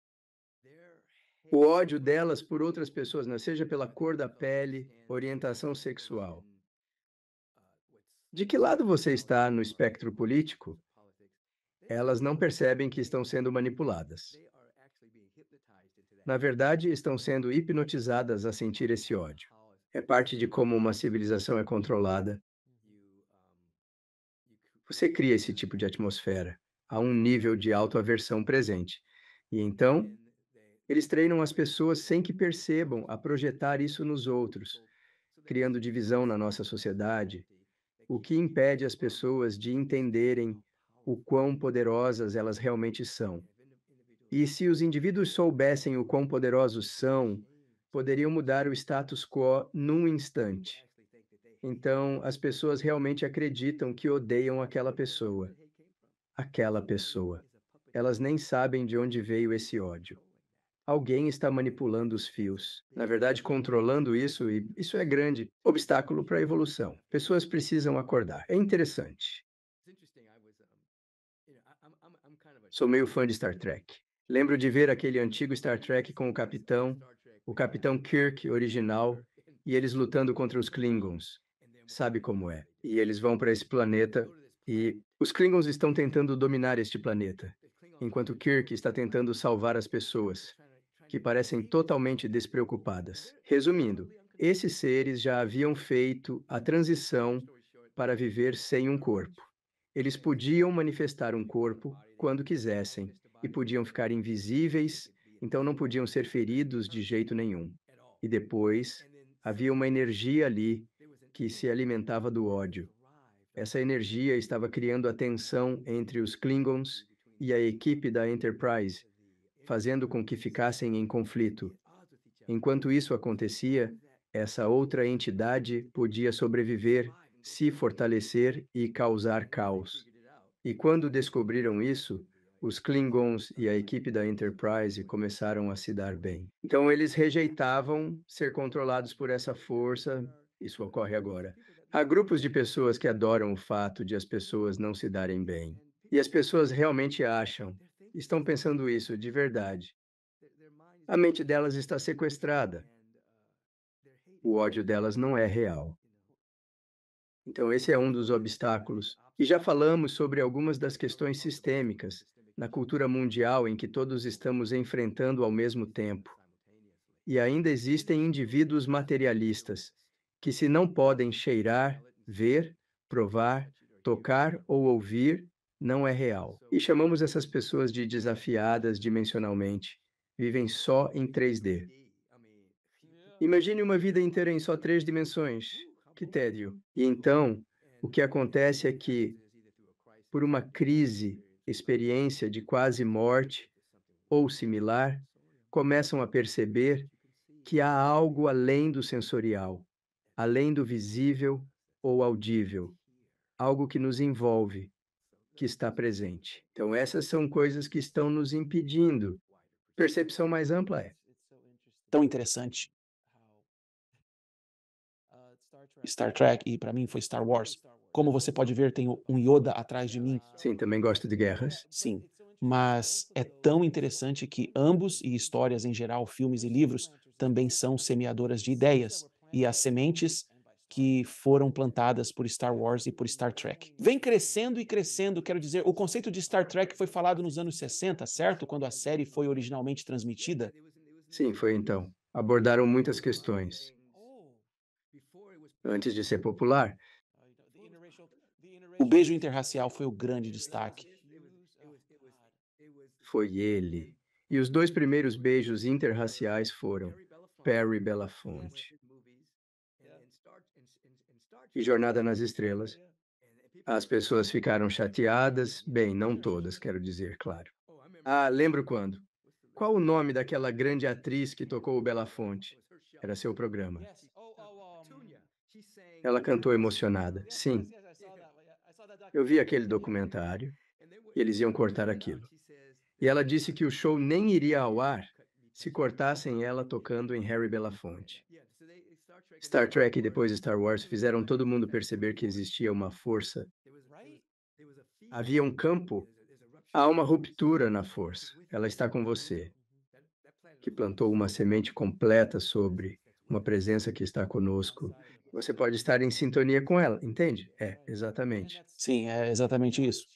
o ódio delas por outras pessoas, né? seja pela cor da pele, orientação sexual. Uh, de que lado você está no espectro político? Elas não percebem que estão sendo manipuladas. Na verdade, estão sendo hipnotizadas a sentir esse ódio. É parte de como uma civilização é controlada. Você cria esse tipo de atmosfera a um nível de autoaversão presente. E então, eles treinam as pessoas sem que percebam a projetar isso nos outros, criando divisão na nossa sociedade, o que impede as pessoas de entenderem o quão poderosas elas realmente são. E se os indivíduos soubessem o quão poderosos são, poderiam mudar o status quo num instante. Então, as pessoas realmente acreditam que odeiam aquela pessoa aquela pessoa. Elas nem sabem de onde veio esse ódio. Alguém está manipulando os fios. Na verdade, controlando isso, e isso é grande obstáculo para a evolução. Pessoas precisam acordar. É interessante. Sou meio fã de Star Trek. Lembro de ver aquele antigo Star Trek com o capitão, o capitão Kirk original, e eles lutando contra os Klingons. Sabe como é? E eles vão para esse planeta e os Klingons estão tentando dominar este planeta, enquanto Kirk está tentando salvar as pessoas, que parecem totalmente despreocupadas. Resumindo, esses seres já haviam feito a transição para viver sem um corpo. Eles podiam manifestar um corpo quando quisessem e podiam ficar invisíveis, então não podiam ser feridos de jeito nenhum. E depois havia uma energia ali que se alimentava do ódio. Essa energia estava criando a tensão entre os Klingons e a equipe da Enterprise, fazendo com que ficassem em conflito. Enquanto isso acontecia, essa outra entidade podia sobreviver, se fortalecer e causar caos. E quando descobriram isso, os Klingons e a equipe da Enterprise começaram a se dar bem. Então eles rejeitavam ser controlados por essa força, isso ocorre agora. Há grupos de pessoas que adoram o fato de as pessoas não se darem bem. E as pessoas realmente acham, estão pensando isso de verdade. A mente delas está sequestrada. O ódio delas não é real. Então, esse é um dos obstáculos. E já falamos sobre algumas das questões sistêmicas na cultura mundial em que todos estamos enfrentando ao mesmo tempo. E ainda existem indivíduos materialistas que se não podem cheirar, ver, provar, tocar ou ouvir, não é real. E chamamos essas pessoas de desafiadas dimensionalmente. Vivem só em 3D. Imagine uma vida inteira em só três dimensões. Que tédio. E então, o que acontece é que, por uma crise, experiência de quase morte ou similar, começam a perceber que há algo além do sensorial, além do visível ou audível, algo que nos envolve, que está presente. Então, essas são coisas que estão nos impedindo. Percepção mais ampla é. Tão interessante. Star Trek, e para mim foi Star Wars. Como você pode ver, tem um Yoda atrás de mim. Sim, também gosto de guerras. Sim, mas é tão interessante que ambos, e histórias em geral, filmes e livros, também são semeadoras de ideias. É e as sementes é que foram plantadas por Star Wars e por Star Trek. Vem crescendo e crescendo, quero dizer, o conceito de Star Trek foi falado nos anos 60, certo? Quando a série foi originalmente transmitida. Sim, foi então. Abordaram muitas questões. Antes de ser popular, o beijo interracial foi o grande destaque. Foi ele. E os dois primeiros beijos interraciais foram Perry Belafonte de Jornada nas Estrelas. As pessoas ficaram chateadas, bem, não todas, quero dizer, claro. Ah, lembro quando. Qual o nome daquela grande atriz que tocou o Bela Fonte? Era seu programa. Ela cantou emocionada. Sim. Eu vi aquele documentário e eles iam cortar aquilo. E ela disse que o show nem iria ao ar se cortassem ela tocando em Harry Belafonte. Star Trek e depois Star Wars fizeram todo mundo perceber que existia uma força. Havia um campo, há uma ruptura na força. Ela está com você, que plantou uma semente completa sobre uma presença que está conosco. Você pode estar em sintonia com ela, entende? É, exatamente. Sim, é exatamente isso.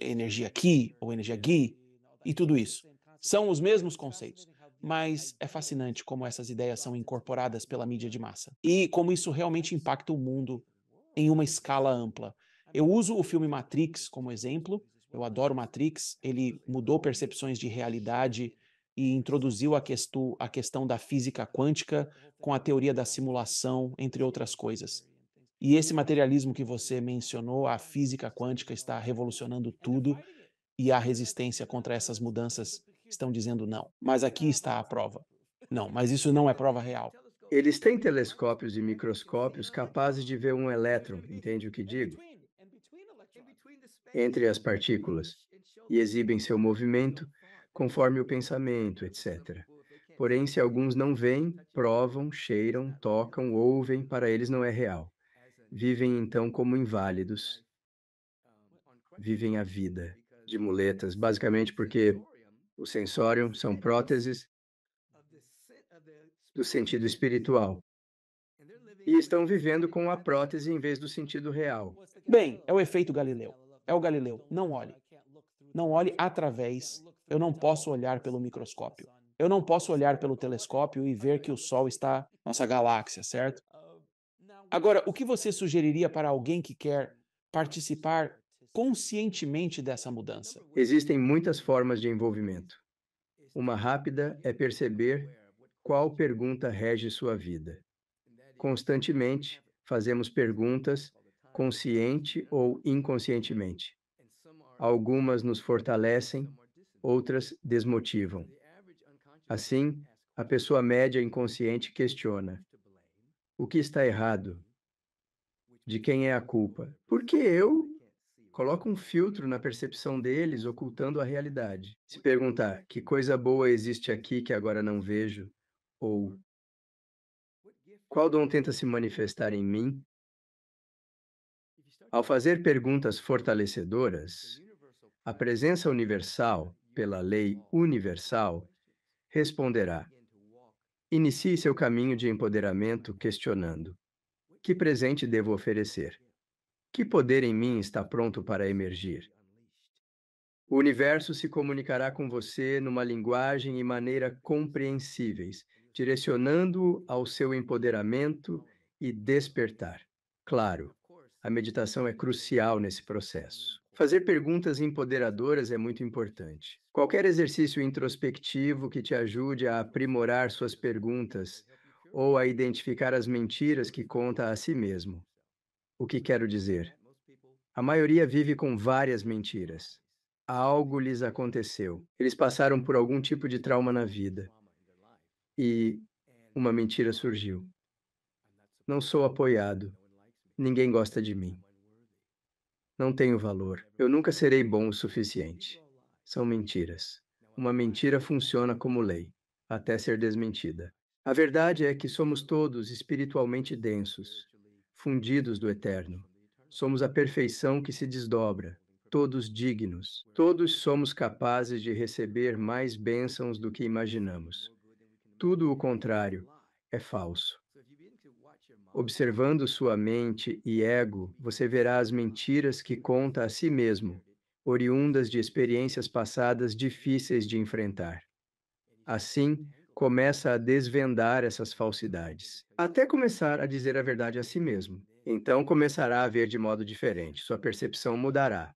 Energia Ki ou energia Gi e tudo isso. São os mesmos conceitos mas é fascinante como essas ideias são incorporadas pela mídia de massa e como isso realmente impacta o mundo em uma escala ampla. Eu uso o filme Matrix como exemplo. Eu adoro Matrix. Ele mudou percepções de realidade e introduziu a, questu, a questão da física quântica com a teoria da simulação, entre outras coisas. E esse materialismo que você mencionou, a física quântica está revolucionando tudo e a resistência contra essas mudanças estão dizendo não. Mas aqui está a prova. Não, mas isso não é prova real. Eles têm telescópios e microscópios capazes de ver um elétron, entende o que digo? Entre as partículas, e exibem seu movimento conforme o pensamento, etc. Porém, se alguns não veem, provam, cheiram, tocam, ouvem, para eles não é real. Vivem então como inválidos. Vivem a vida de muletas, basicamente porque o sensório são próteses do sentido espiritual. E estão vivendo com a prótese em vez do sentido real. Bem, é o efeito Galileu. É o Galileu. Não olhe. Não olhe através. Eu não posso olhar pelo microscópio. Eu não posso olhar pelo telescópio e ver que o Sol está nossa galáxia, certo? Agora, o que você sugeriria para alguém que quer participar conscientemente dessa mudança? Existem muitas formas de envolvimento. Uma rápida é perceber qual pergunta rege sua vida. Constantemente fazemos perguntas, consciente ou inconscientemente. Algumas nos fortalecem, outras desmotivam. Assim, a pessoa média inconsciente questiona: o que está errado? De quem é a culpa? Por que eu coloca um filtro na percepção deles, ocultando a realidade. Se perguntar que coisa boa existe aqui que agora não vejo, ou qual dom tenta se manifestar em mim? Ao fazer perguntas fortalecedoras, a presença universal, pela lei universal, responderá. Inicie seu caminho de empoderamento questionando: Que presente devo oferecer? Que poder em mim está pronto para emergir? O universo se comunicará com você numa linguagem e maneira compreensíveis, direcionando-o ao seu empoderamento e despertar. Claro, a meditação é crucial nesse processo. Fazer perguntas empoderadoras é muito importante. Qualquer exercício introspectivo que te ajude a aprimorar suas perguntas ou a identificar as mentiras que conta a si mesmo. O que quero dizer? A maioria vive com várias mentiras. Algo lhes aconteceu. Eles passaram por algum tipo de trauma na vida. E uma mentira surgiu. Não sou apoiado. Ninguém gosta de mim. Não tenho valor. Eu nunca serei bom o suficiente. São mentiras. Uma mentira funciona como lei, até ser desmentida. A verdade é que somos todos espiritualmente densos, fundidos do eterno. Somos a perfeição que se desdobra, todos dignos. Todos somos capazes de receber mais bênçãos do que imaginamos. Tudo o contrário é falso. Observando sua mente e ego, você verá as mentiras que conta a si mesmo, oriundas de experiências passadas difíceis de enfrentar. Assim, começa a desvendar essas falsidades, até começar a dizer a verdade a si mesmo. Então começará a ver de modo diferente, sua percepção mudará.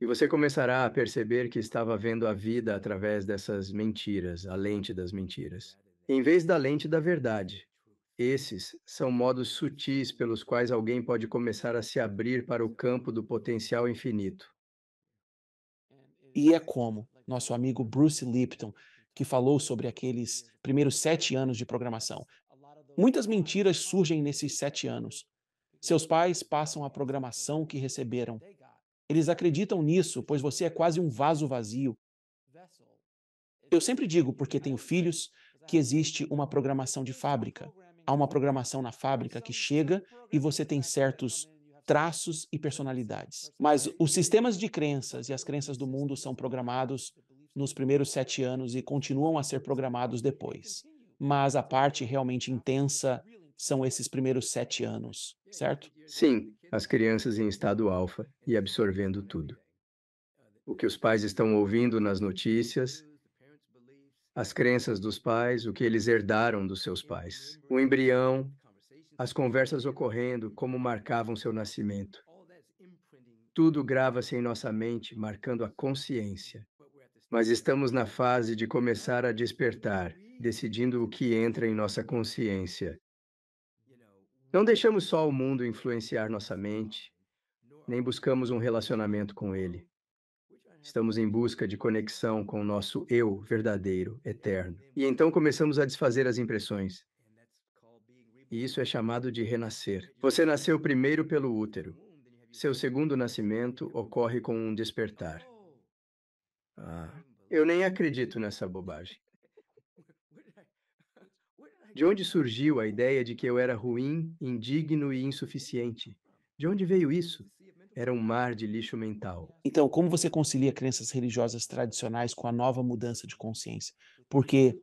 E você começará a perceber que estava vendo a vida através dessas mentiras, a lente das mentiras, em vez da lente da verdade. Esses são modos sutis pelos quais alguém pode começar a se abrir para o campo do potencial infinito. E é como nosso amigo Bruce Lipton que falou sobre aqueles primeiros sete anos de programação. Muitas mentiras surgem nesses sete anos. Seus pais passam a programação que receberam. Eles acreditam nisso, pois você é quase um vaso vazio. Eu sempre digo, porque tenho filhos, que existe uma programação de fábrica. Há uma programação na fábrica que chega e você tem certos traços e personalidades. Mas os sistemas de crenças e as crenças do mundo são programados nos primeiros sete anos e continuam a ser programados depois. Mas a parte realmente intensa são esses primeiros sete anos, certo? Sim, as crianças em estado alfa e absorvendo tudo. O que os pais estão ouvindo nas notícias, as crenças dos pais, o que eles herdaram dos seus pais, o embrião, as conversas ocorrendo, como marcavam seu nascimento. Tudo grava-se em nossa mente, marcando a consciência mas estamos na fase de começar a despertar, decidindo o que entra em nossa consciência. Não deixamos só o mundo influenciar nossa mente, nem buscamos um relacionamento com ele. Estamos em busca de conexão com o nosso eu verdadeiro, eterno. E então começamos a desfazer as impressões. E isso é chamado de renascer. Você nasceu primeiro pelo útero. Seu segundo nascimento ocorre com um despertar. Ah. eu nem acredito nessa bobagem. De onde surgiu a ideia de que eu era ruim, indigno e insuficiente? De onde veio isso? Era um mar de lixo mental. Então, como você concilia crenças religiosas tradicionais com a nova mudança de consciência? Porque,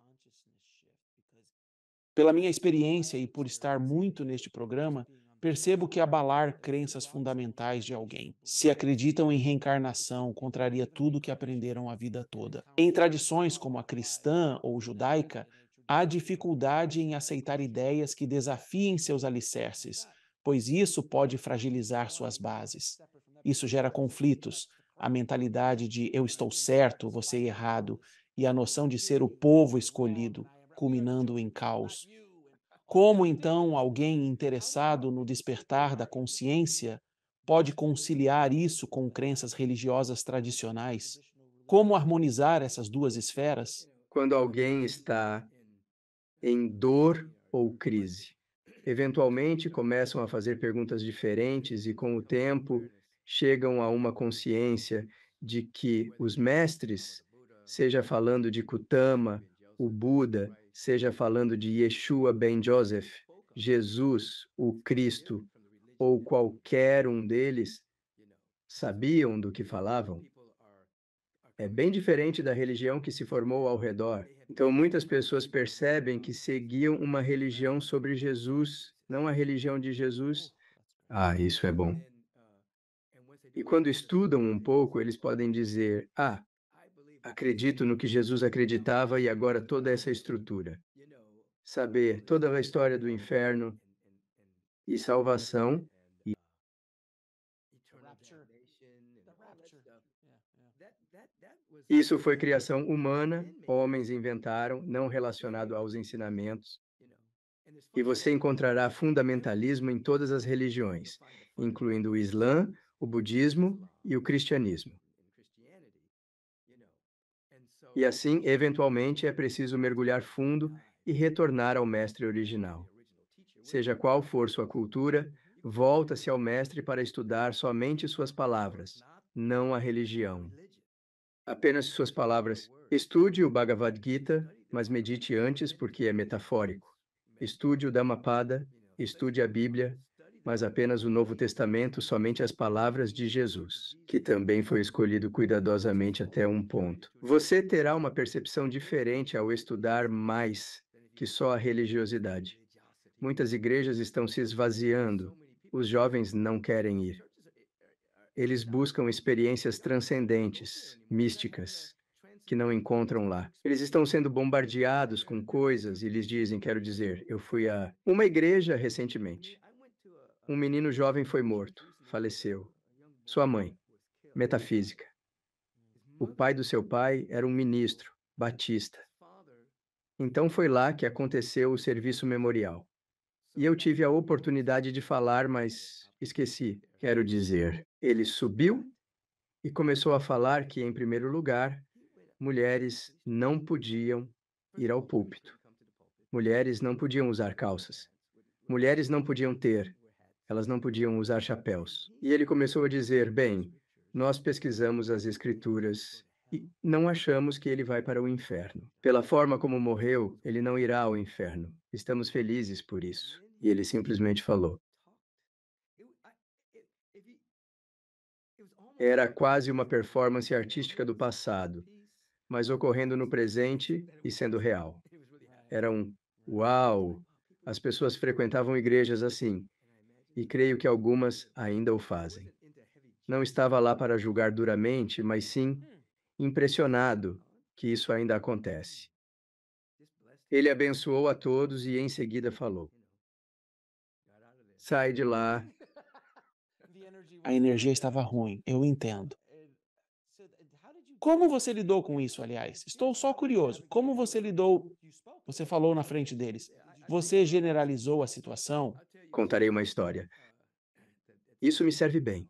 pela minha experiência e por estar muito neste programa, Percebo que abalar crenças fundamentais de alguém. Se acreditam em reencarnação, contraria tudo que aprenderam a vida toda. Em tradições como a cristã ou judaica, há dificuldade em aceitar ideias que desafiem seus alicerces, pois isso pode fragilizar suas bases. Isso gera conflitos, a mentalidade de eu estou certo, você errado, e a noção de ser o povo escolhido, culminando em caos. Como então alguém interessado no despertar da consciência pode conciliar isso com crenças religiosas tradicionais? Como harmonizar essas duas esferas? Quando alguém está em dor ou crise, eventualmente começam a fazer perguntas diferentes e, com o tempo, chegam a uma consciência de que os mestres, seja falando de Kutama, o Buda, seja falando de Yeshua ben Joseph, Jesus, o Cristo, ou qualquer um deles, sabiam do que falavam. É bem diferente da religião que se formou ao redor. Então, muitas pessoas percebem que seguiam uma religião sobre Jesus, não a religião de Jesus. Ah, isso é bom. E quando estudam um pouco, eles podem dizer: Ah, Acredito no que Jesus acreditava e agora toda essa estrutura. Saber toda a história do inferno e salvação e Isso foi criação humana, homens inventaram, não relacionado aos ensinamentos. E você encontrará fundamentalismo em todas as religiões, incluindo o Islã, o budismo e o cristianismo. E assim, eventualmente, é preciso mergulhar fundo e retornar ao mestre original. Seja qual for sua cultura, volta-se ao mestre para estudar somente suas palavras, não a religião. Apenas suas palavras. Estude o Bhagavad Gita, mas medite antes porque é metafórico. Estude o Dhammapada, estude a Bíblia, mas apenas o Novo Testamento, somente as palavras de Jesus, que também foi escolhido cuidadosamente até um ponto. Você terá uma percepção diferente ao estudar mais que só a religiosidade. Muitas igrejas estão se esvaziando. Os jovens não querem ir. Eles buscam experiências transcendentes, místicas, que não encontram lá. Eles estão sendo bombardeados com coisas e lhes dizem, quero dizer, eu fui a uma igreja recentemente. Um menino jovem foi morto, faleceu. Sua mãe, metafísica. O pai do seu pai era um ministro, Batista. Então foi lá que aconteceu o serviço memorial. E eu tive a oportunidade de falar, mas esqueci. Quero dizer, ele subiu e começou a falar que, em primeiro lugar, mulheres não podiam ir ao púlpito. Mulheres não podiam usar calças. Mulheres não podiam ter elas não podiam usar chapéus. E ele começou a dizer: Bem, nós pesquisamos as Escrituras e não achamos que ele vai para o inferno. Pela forma como morreu, ele não irá ao inferno. Estamos felizes por isso. E ele simplesmente falou. Era quase uma performance artística do passado, mas ocorrendo no presente e sendo real. Era um uau! As pessoas frequentavam igrejas assim e creio que algumas ainda o fazem. Não estava lá para julgar duramente, mas sim impressionado que isso ainda acontece. Ele abençoou a todos e em seguida falou: Sai de lá. A energia estava ruim, eu entendo. Como você lidou com isso, aliás? Estou só curioso. Como você lidou? Você falou na frente deles. Você generalizou a situação? Contarei uma história. Ah, isso me serve bem.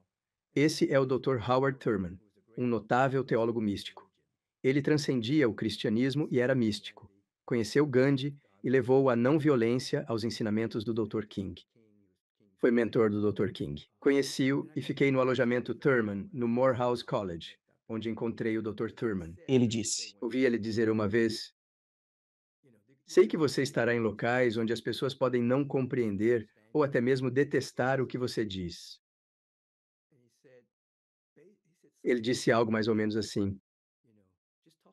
Esse é o Dr. Howard Thurman, um notável teólogo místico. Ele transcendia o cristianismo e era místico. Conheceu Gandhi e levou a não violência aos ensinamentos do Dr. King. Foi mentor do Dr. King. Conheci-o e fiquei no alojamento Thurman, no Morehouse College, onde encontrei o Dr. Thurman. Ele disse: Ouvi ele dizer uma vez: Sei que você estará em locais onde as pessoas podem não compreender ou até mesmo detestar o que você diz. Ele disse algo mais ou menos assim: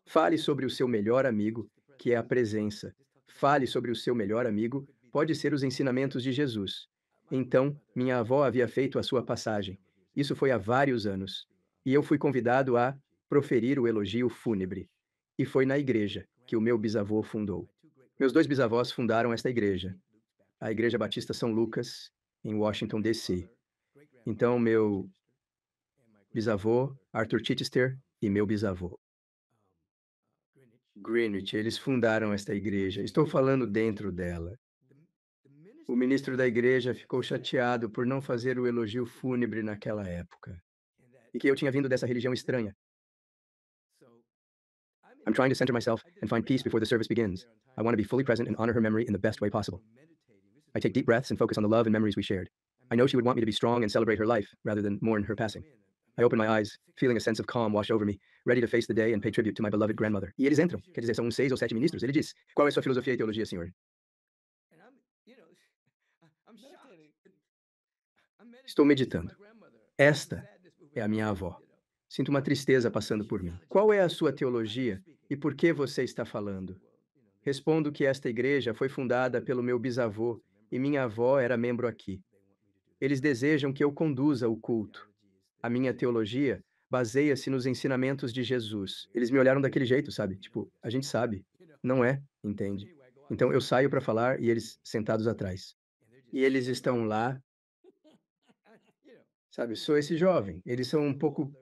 Fale sobre o seu melhor amigo, que é a presença. Fale sobre o seu melhor amigo, pode ser os ensinamentos de Jesus. Então, minha avó havia feito a sua passagem. Isso foi há vários anos. E eu fui convidado a proferir o elogio fúnebre. E foi na igreja que o meu bisavô fundou. Meus dois bisavós fundaram esta igreja a Igreja Batista São Lucas, em Washington, D.C. Então, meu bisavô, Arthur Chichester, e meu bisavô. Greenwich, eles fundaram esta igreja. Estou falando dentro dela. O ministro da igreja ficou chateado por não fazer o elogio fúnebre naquela época e que eu tinha vindo dessa religião estranha. I'm trying to center myself and find peace before the service begins. I want to be fully present and honor her memory in the best way possible. I take deep breaths and focus on the love and memories we shared. I know she would want me to be strong and celebrate her life, rather than mourn her passing. I open my eyes, feeling a sense of calm wash over me, ready to face the day and pay tribute to my beloved grandmother. E eles entram, quer dizer, são seis ou sete ministros. Ele diz: Qual é sua filosofia e teologia, senhor? Estou meditando. Esta é a minha avó. Sinto uma tristeza passando por mim. Qual é a sua teologia e por que você está falando? Respondo que esta igreja foi fundada pelo meu bisavô e minha avó era membro aqui. Eles desejam que eu conduza o culto. A minha teologia baseia-se nos ensinamentos de Jesus. Eles me olharam daquele jeito, sabe? Tipo, a gente sabe. Não é, entende? Então eu saio para falar e eles sentados atrás. E eles estão lá. Sabe, sou esse jovem. Eles são um pouco.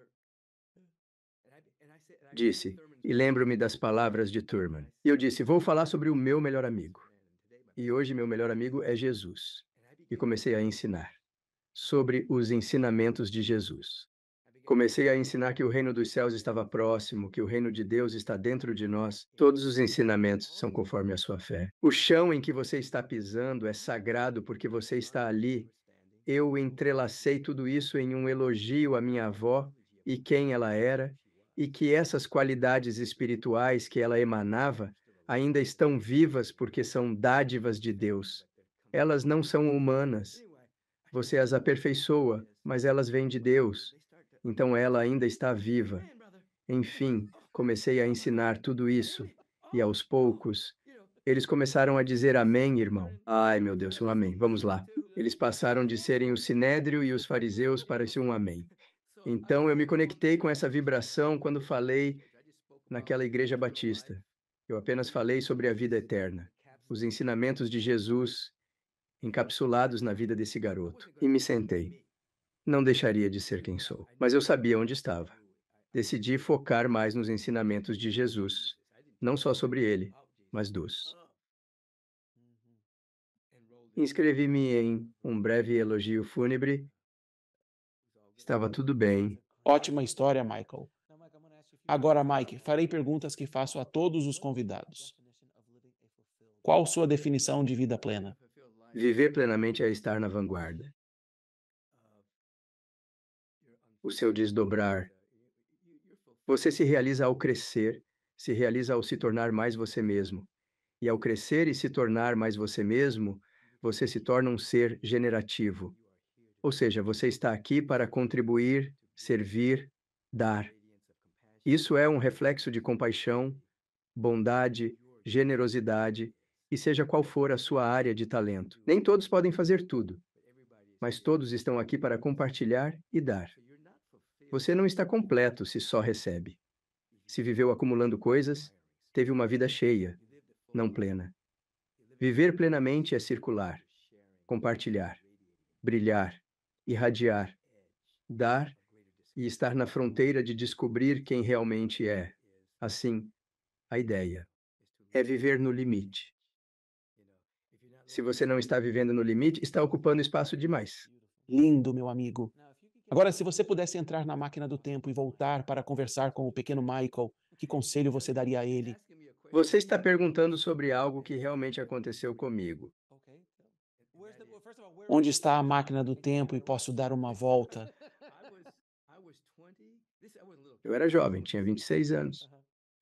Disse, e lembro-me das palavras de Thurman. E eu disse: vou falar sobre o meu melhor amigo e hoje meu melhor amigo é Jesus. E comecei a ensinar sobre os ensinamentos de Jesus. Comecei a ensinar que o reino dos céus estava próximo, que o reino de Deus está dentro de nós. Todos os ensinamentos são conforme a sua fé. O chão em que você está pisando é sagrado porque você está ali. Eu entrelacei tudo isso em um elogio à minha avó e quem ela era, e que essas qualidades espirituais que ela emanava ainda estão vivas porque são dádivas de Deus. Elas não são humanas. Você as aperfeiçoa, mas elas vêm de Deus. Então ela ainda está viva. Enfim, comecei a ensinar tudo isso. E aos poucos, eles começaram a dizer amém, irmão. Ai, meu Deus, um amém. Vamos lá. Eles passaram de serem o sinédrio e os fariseus para ser um amém. Então eu me conectei com essa vibração quando falei naquela igreja batista. Eu apenas falei sobre a vida eterna, os ensinamentos de Jesus encapsulados na vida desse garoto, e me sentei. Não deixaria de ser quem sou, mas eu sabia onde estava. Decidi focar mais nos ensinamentos de Jesus, não só sobre ele, mas dos. Inscrevi-me em um breve elogio fúnebre. Estava tudo bem. Ótima história, Michael. Agora, Mike, farei perguntas que faço a todos os convidados. Qual sua definição de vida plena? Viver plenamente é estar na vanguarda. O seu desdobrar. Você se realiza ao crescer, se realiza ao se tornar mais você mesmo. E ao crescer e se tornar mais você mesmo, você se torna um ser generativo. Ou seja, você está aqui para contribuir, servir, dar. Isso é um reflexo de compaixão, bondade, generosidade e seja qual for a sua área de talento. Nem todos podem fazer tudo, mas todos estão aqui para compartilhar e dar. Você não está completo se só recebe. Se viveu acumulando coisas, teve uma vida cheia, não plena. Viver plenamente é circular, compartilhar, brilhar, irradiar, dar e estar na fronteira de descobrir quem realmente é. Assim, a ideia é viver no limite. Se você não está vivendo no limite, está ocupando espaço demais. Lindo, meu amigo. Agora, se você pudesse entrar na máquina do tempo e voltar para conversar com o pequeno Michael, que conselho você daria a ele? Você está perguntando sobre algo que realmente aconteceu comigo. Onde está a máquina do tempo e posso dar uma volta? Eu era jovem, tinha 26 anos.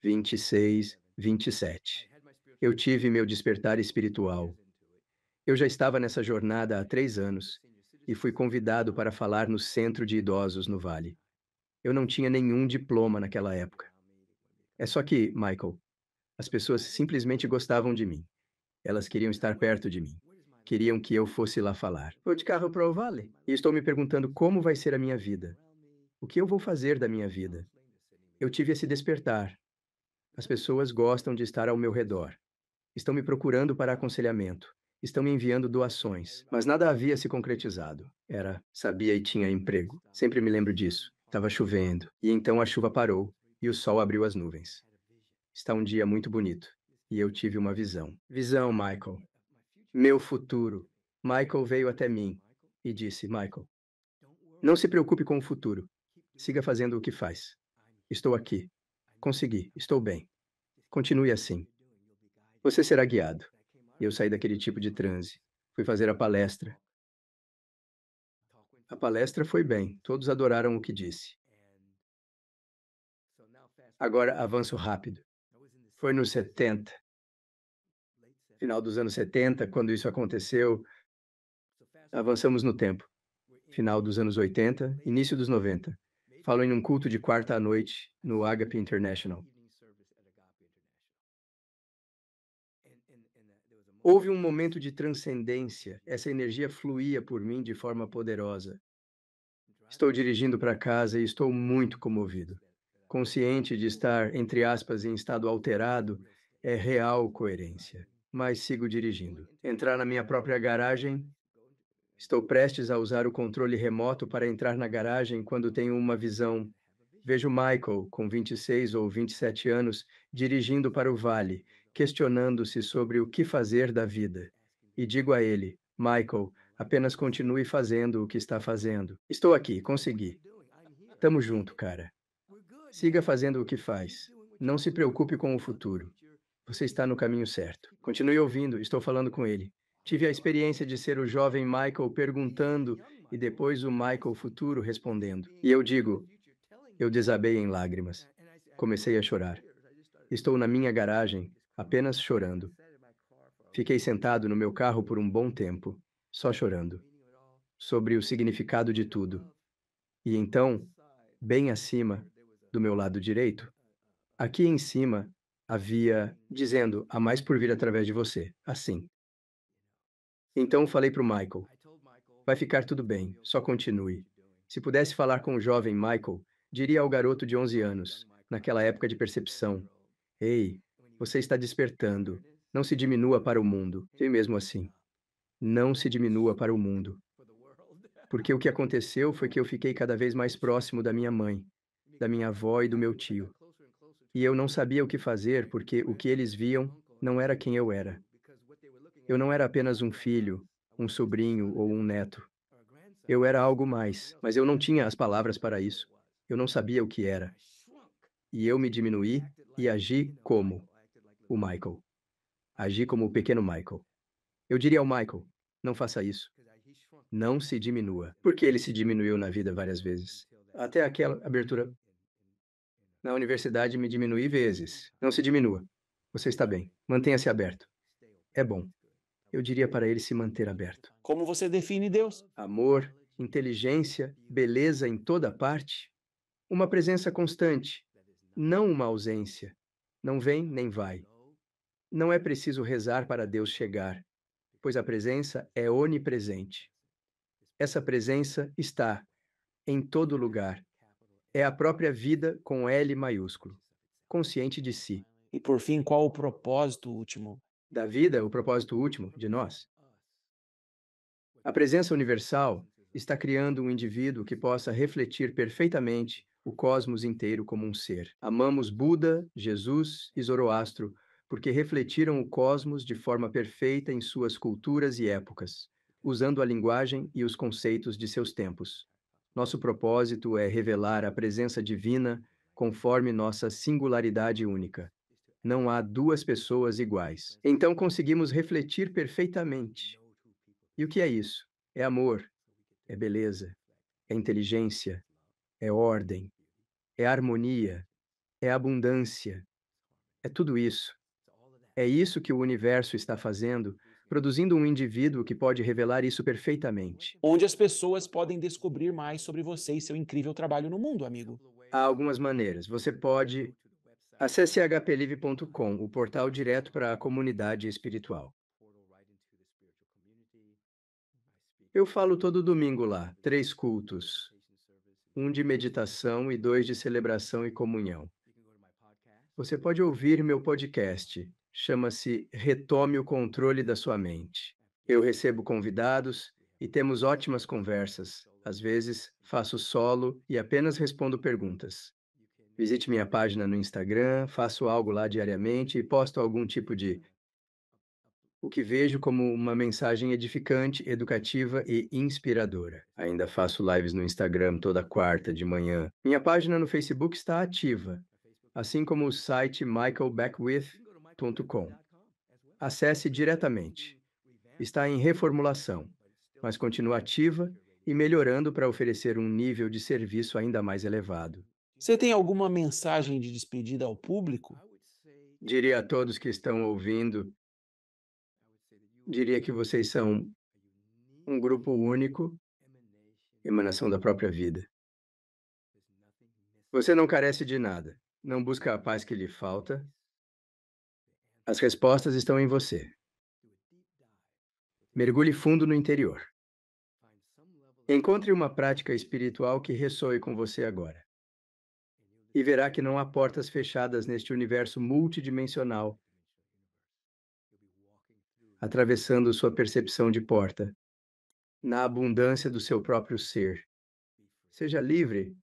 26, 27. Ah, eu então. tive meu despertar espiritual. Eu já estava nessa jornada há três anos e fui convidado para falar no centro de idosos no Vale. Eu não tinha nenhum diploma naquela época. Ah, é só que, Michael, as pessoas simplesmente gostavam de mim. Elas queriam estar perto de mim. Queriam que eu fosse lá falar. Vou de carro para o Vale e estou me perguntando como vai ser a minha vida. O que eu vou fazer da minha vida? Eu tive esse despertar. As pessoas gostam de estar ao meu redor. Estão me procurando para aconselhamento. Estão me enviando doações. Mas nada havia se concretizado. Era, sabia e tinha emprego. Sempre me lembro disso. Estava chovendo. E então a chuva parou e o sol abriu as nuvens. Está um dia muito bonito. E eu tive uma visão. Visão, Michael. Meu futuro. Michael veio até mim e disse: Michael, não se preocupe com o futuro. Siga fazendo o que faz. Estou aqui. Consegui. Estou bem. Continue assim. Você será guiado. E eu saí daquele tipo de transe. Fui fazer a palestra. A palestra foi bem. Todos adoraram o que disse. Agora avanço rápido. Foi nos 70. Final dos anos 70, quando isso aconteceu. Avançamos no tempo. Final dos anos 80, início dos 90 falou em um culto de quarta à noite no Agape International. Houve um momento de transcendência. Essa energia fluía por mim de forma poderosa. Estou dirigindo para casa e estou muito comovido. Consciente de estar, entre aspas, em estado alterado, é real coerência. Mas sigo dirigindo. Entrar na minha própria garagem Estou prestes a usar o controle remoto para entrar na garagem quando tenho uma visão. Vejo Michael, com 26 ou 27 anos, dirigindo para o vale, questionando-se sobre o que fazer da vida. E digo a ele: Michael, apenas continue fazendo o que está fazendo. Estou aqui, consegui. Tamo junto, cara. Siga fazendo o que faz. Não se preocupe com o futuro. Você está no caminho certo. Continue ouvindo, estou falando com ele. Tive a experiência de ser o jovem Michael perguntando e depois o Michael futuro respondendo. E eu digo, eu desabei em lágrimas. Comecei a chorar. Estou na minha garagem, apenas chorando. Fiquei sentado no meu carro por um bom tempo, só chorando, sobre o significado de tudo. E então, bem acima, do meu lado direito, aqui em cima havia dizendo: a mais por vir através de você, assim. Então falei para o Michael: Vai ficar tudo bem, só continue. Se pudesse falar com o jovem Michael, diria ao garoto de 11 anos, naquela época de percepção: Ei, você está despertando. Não se diminua para o mundo. E mesmo assim, não se diminua para o mundo. Porque o que aconteceu foi que eu fiquei cada vez mais próximo da minha mãe, da minha avó e do meu tio. E eu não sabia o que fazer porque o que eles viam não era quem eu era. Eu não era apenas um filho, um sobrinho ou um neto. Eu era algo mais, mas eu não tinha as palavras para isso. Eu não sabia o que era. E eu me diminuí e agi como o Michael. Agi como o pequeno Michael. Eu diria ao Michael: não faça isso. Não se diminua. Porque ele se diminuiu na vida várias vezes. Até aquela abertura. Na universidade me diminui vezes. Não se diminua. Você está bem. Mantenha-se aberto. É bom. Eu diria para ele se manter aberto. Como você define Deus? Amor, inteligência, beleza em toda parte, uma presença constante, não uma ausência. Não vem nem vai. Não é preciso rezar para Deus chegar, pois a presença é onipresente. Essa presença está em todo lugar. É a própria vida com L maiúsculo, consciente de si. E por fim, qual o propósito último? da vida, o propósito último de nós. A presença universal está criando um indivíduo que possa refletir perfeitamente o cosmos inteiro como um ser. Amamos Buda, Jesus e Zoroastro porque refletiram o cosmos de forma perfeita em suas culturas e épocas, usando a linguagem e os conceitos de seus tempos. Nosso propósito é revelar a presença divina conforme nossa singularidade única não há duas pessoas iguais. Então conseguimos refletir perfeitamente. E o que é isso? É amor, é beleza, é inteligência, é ordem, é harmonia, é abundância. É tudo isso. É isso que o universo está fazendo, produzindo um indivíduo que pode revelar isso perfeitamente. Onde as pessoas podem descobrir mais sobre você e seu incrível trabalho no mundo, amigo. Há algumas maneiras. Você pode Acesse hplive.com, o portal direto para a comunidade espiritual. Eu falo todo domingo lá, três cultos: um de meditação e dois de celebração e comunhão. Você pode ouvir meu podcast, chama-se Retome o Controle da Sua Mente. Eu recebo convidados e temos ótimas conversas. Às vezes, faço solo e apenas respondo perguntas. Visite minha página no Instagram, faço algo lá diariamente e posto algum tipo de o que vejo como uma mensagem edificante, educativa e inspiradora. Ainda faço lives no Instagram toda quarta de manhã. Minha página no Facebook está ativa, assim como o site michaelbackwith.com. Acesse diretamente. Está em reformulação, mas continua ativa e melhorando para oferecer um nível de serviço ainda mais elevado. Você tem alguma mensagem de despedida ao público? Diria a todos que estão ouvindo, diria que vocês são um grupo único, emanação da própria vida. Você não carece de nada, não busca a paz que lhe falta. As respostas estão em você. Mergulhe fundo no interior. Encontre uma prática espiritual que ressoe com você agora e verá que não há portas fechadas neste universo multidimensional, atravessando sua percepção de porta, na abundância do seu próprio ser. Seja livre,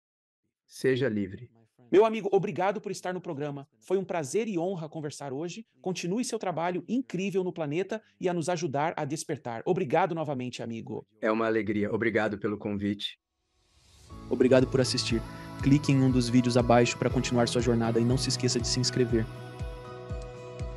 seja livre. Meu amigo, obrigado por estar no programa. Foi um prazer e honra conversar hoje. Continue seu trabalho incrível no planeta e a nos ajudar a despertar. Obrigado novamente, amigo. É uma alegria. Obrigado pelo convite. Obrigado por assistir clique em um dos vídeos abaixo para continuar sua jornada e não se esqueça de se inscrever.